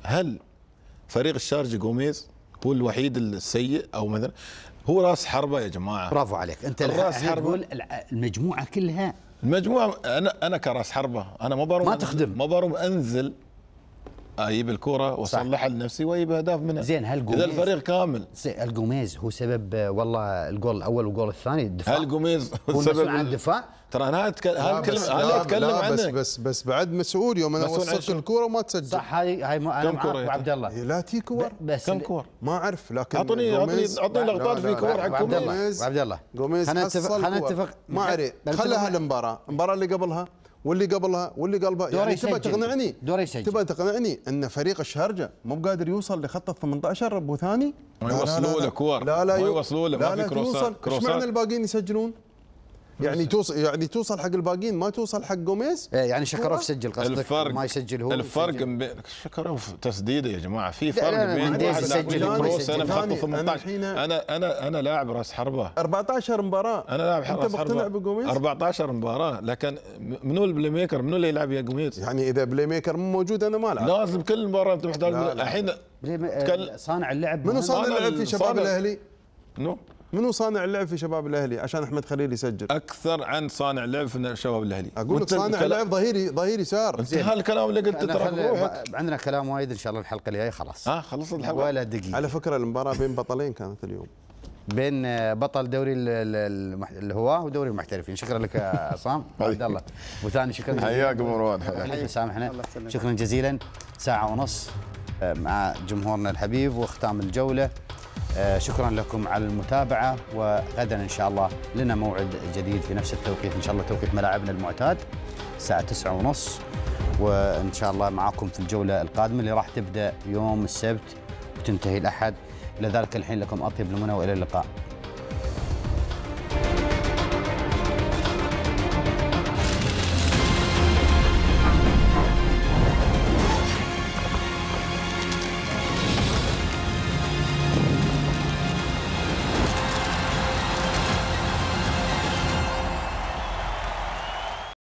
هل فريق الشارجه جوميز هو الوحيد السيء او مثلا هو راس حربه يا جماعه برافو عليك انت راس حربه المجموعه كلها المجموعه انا انا كراس حربه انا ما بروم ما تخدم ما بروم انزل اجيب الكره واصلحها لنفسي واجيب اهداف منها زين هل جوميز اذا الفريق كامل هل جوميز هو سبب والله الجول الاول والجول الثاني الدفاع هل جوميز هو سبب عن الدفاع ترى انا أتكلم انا اتكلم عنك عنه بس بس بس بعد مسؤول يوم انا وصلت الكوره وما تسجل صح هاي هاي انا معك عبد الله إيه، لا تي كور بس كم كور ما اعرف لكن اعطني اعطني اعطني لقطات في كور حق جوميز عبد الله جوميز خلينا نتفق خلينا نتفق ما عليه خلها المباراه المباراه اللي قبلها واللي قبلها واللي قبلها يعني تبى تقنعني دوري يسجل تبى تقنعني ان فريق الشارجه مو بقادر يوصل لخط ال 18 ابو ثاني ما يوصلوا له كور لا لا, لا, لا, لا يوصلوا له ما في كروسات كروسات معنى الباقيين يسجلون يعني توصل يعني توصل حق الباقيين ما توصل حق جوميز إيه، يعني شكروف سجل قصدك الفرق ما يسجل هو الفرق بين شكروف تسديده يا جماعه في فرق بين واحد يسجل كروس انا بخط 18 انا انا انا لاعب راس حربه 14 مباراه انا لاعب راس حربه بجوميز 14 مباراه لكن منو البلاي ميكر منو اللي يلعب يا جوميز يعني اذا بلاي ميكر مو موجود انا ما العب لازم كل مباراه انت محتاج الحين صانع اللعب منو صانع اللعب في شباب الاهلي؟ نو منو صانع اللعب في شباب الاهلي عشان احمد خليل يسجل؟ اكثر عن صانع لعب في شباب الاهلي اقول لك صانع اللعب ظهيري ظهيري يسار انت هالكلام اللي قلته ترى عندنا كلام وايد ان شاء الله الحلقه الجايه خلاص اه خلصت الحلقه ولا دقيقه على فكره المباراه بين بطلين كانت اليوم بين آه، بطل دوري الهواة ودوري المحترفين شكرا لك آه، عصام طيب. عبد الله وثاني شكرا حياك مروان حياك سامحنا شكرا جزيلا ساعه ونص آه، مع جمهورنا الحبيب وختام الجوله آه، شكرا لكم على المتابعة وغدا إن شاء الله لنا موعد جديد في نفس التوقيت إن شاء الله توقيت ملاعبنا المعتاد الساعة تسعة ونص وإن شاء الله معكم في الجولة القادمة اللي راح تبدأ يوم السبت وتنتهي الأحد لذلك الحين لكم أطيب المنى وإلى اللقاء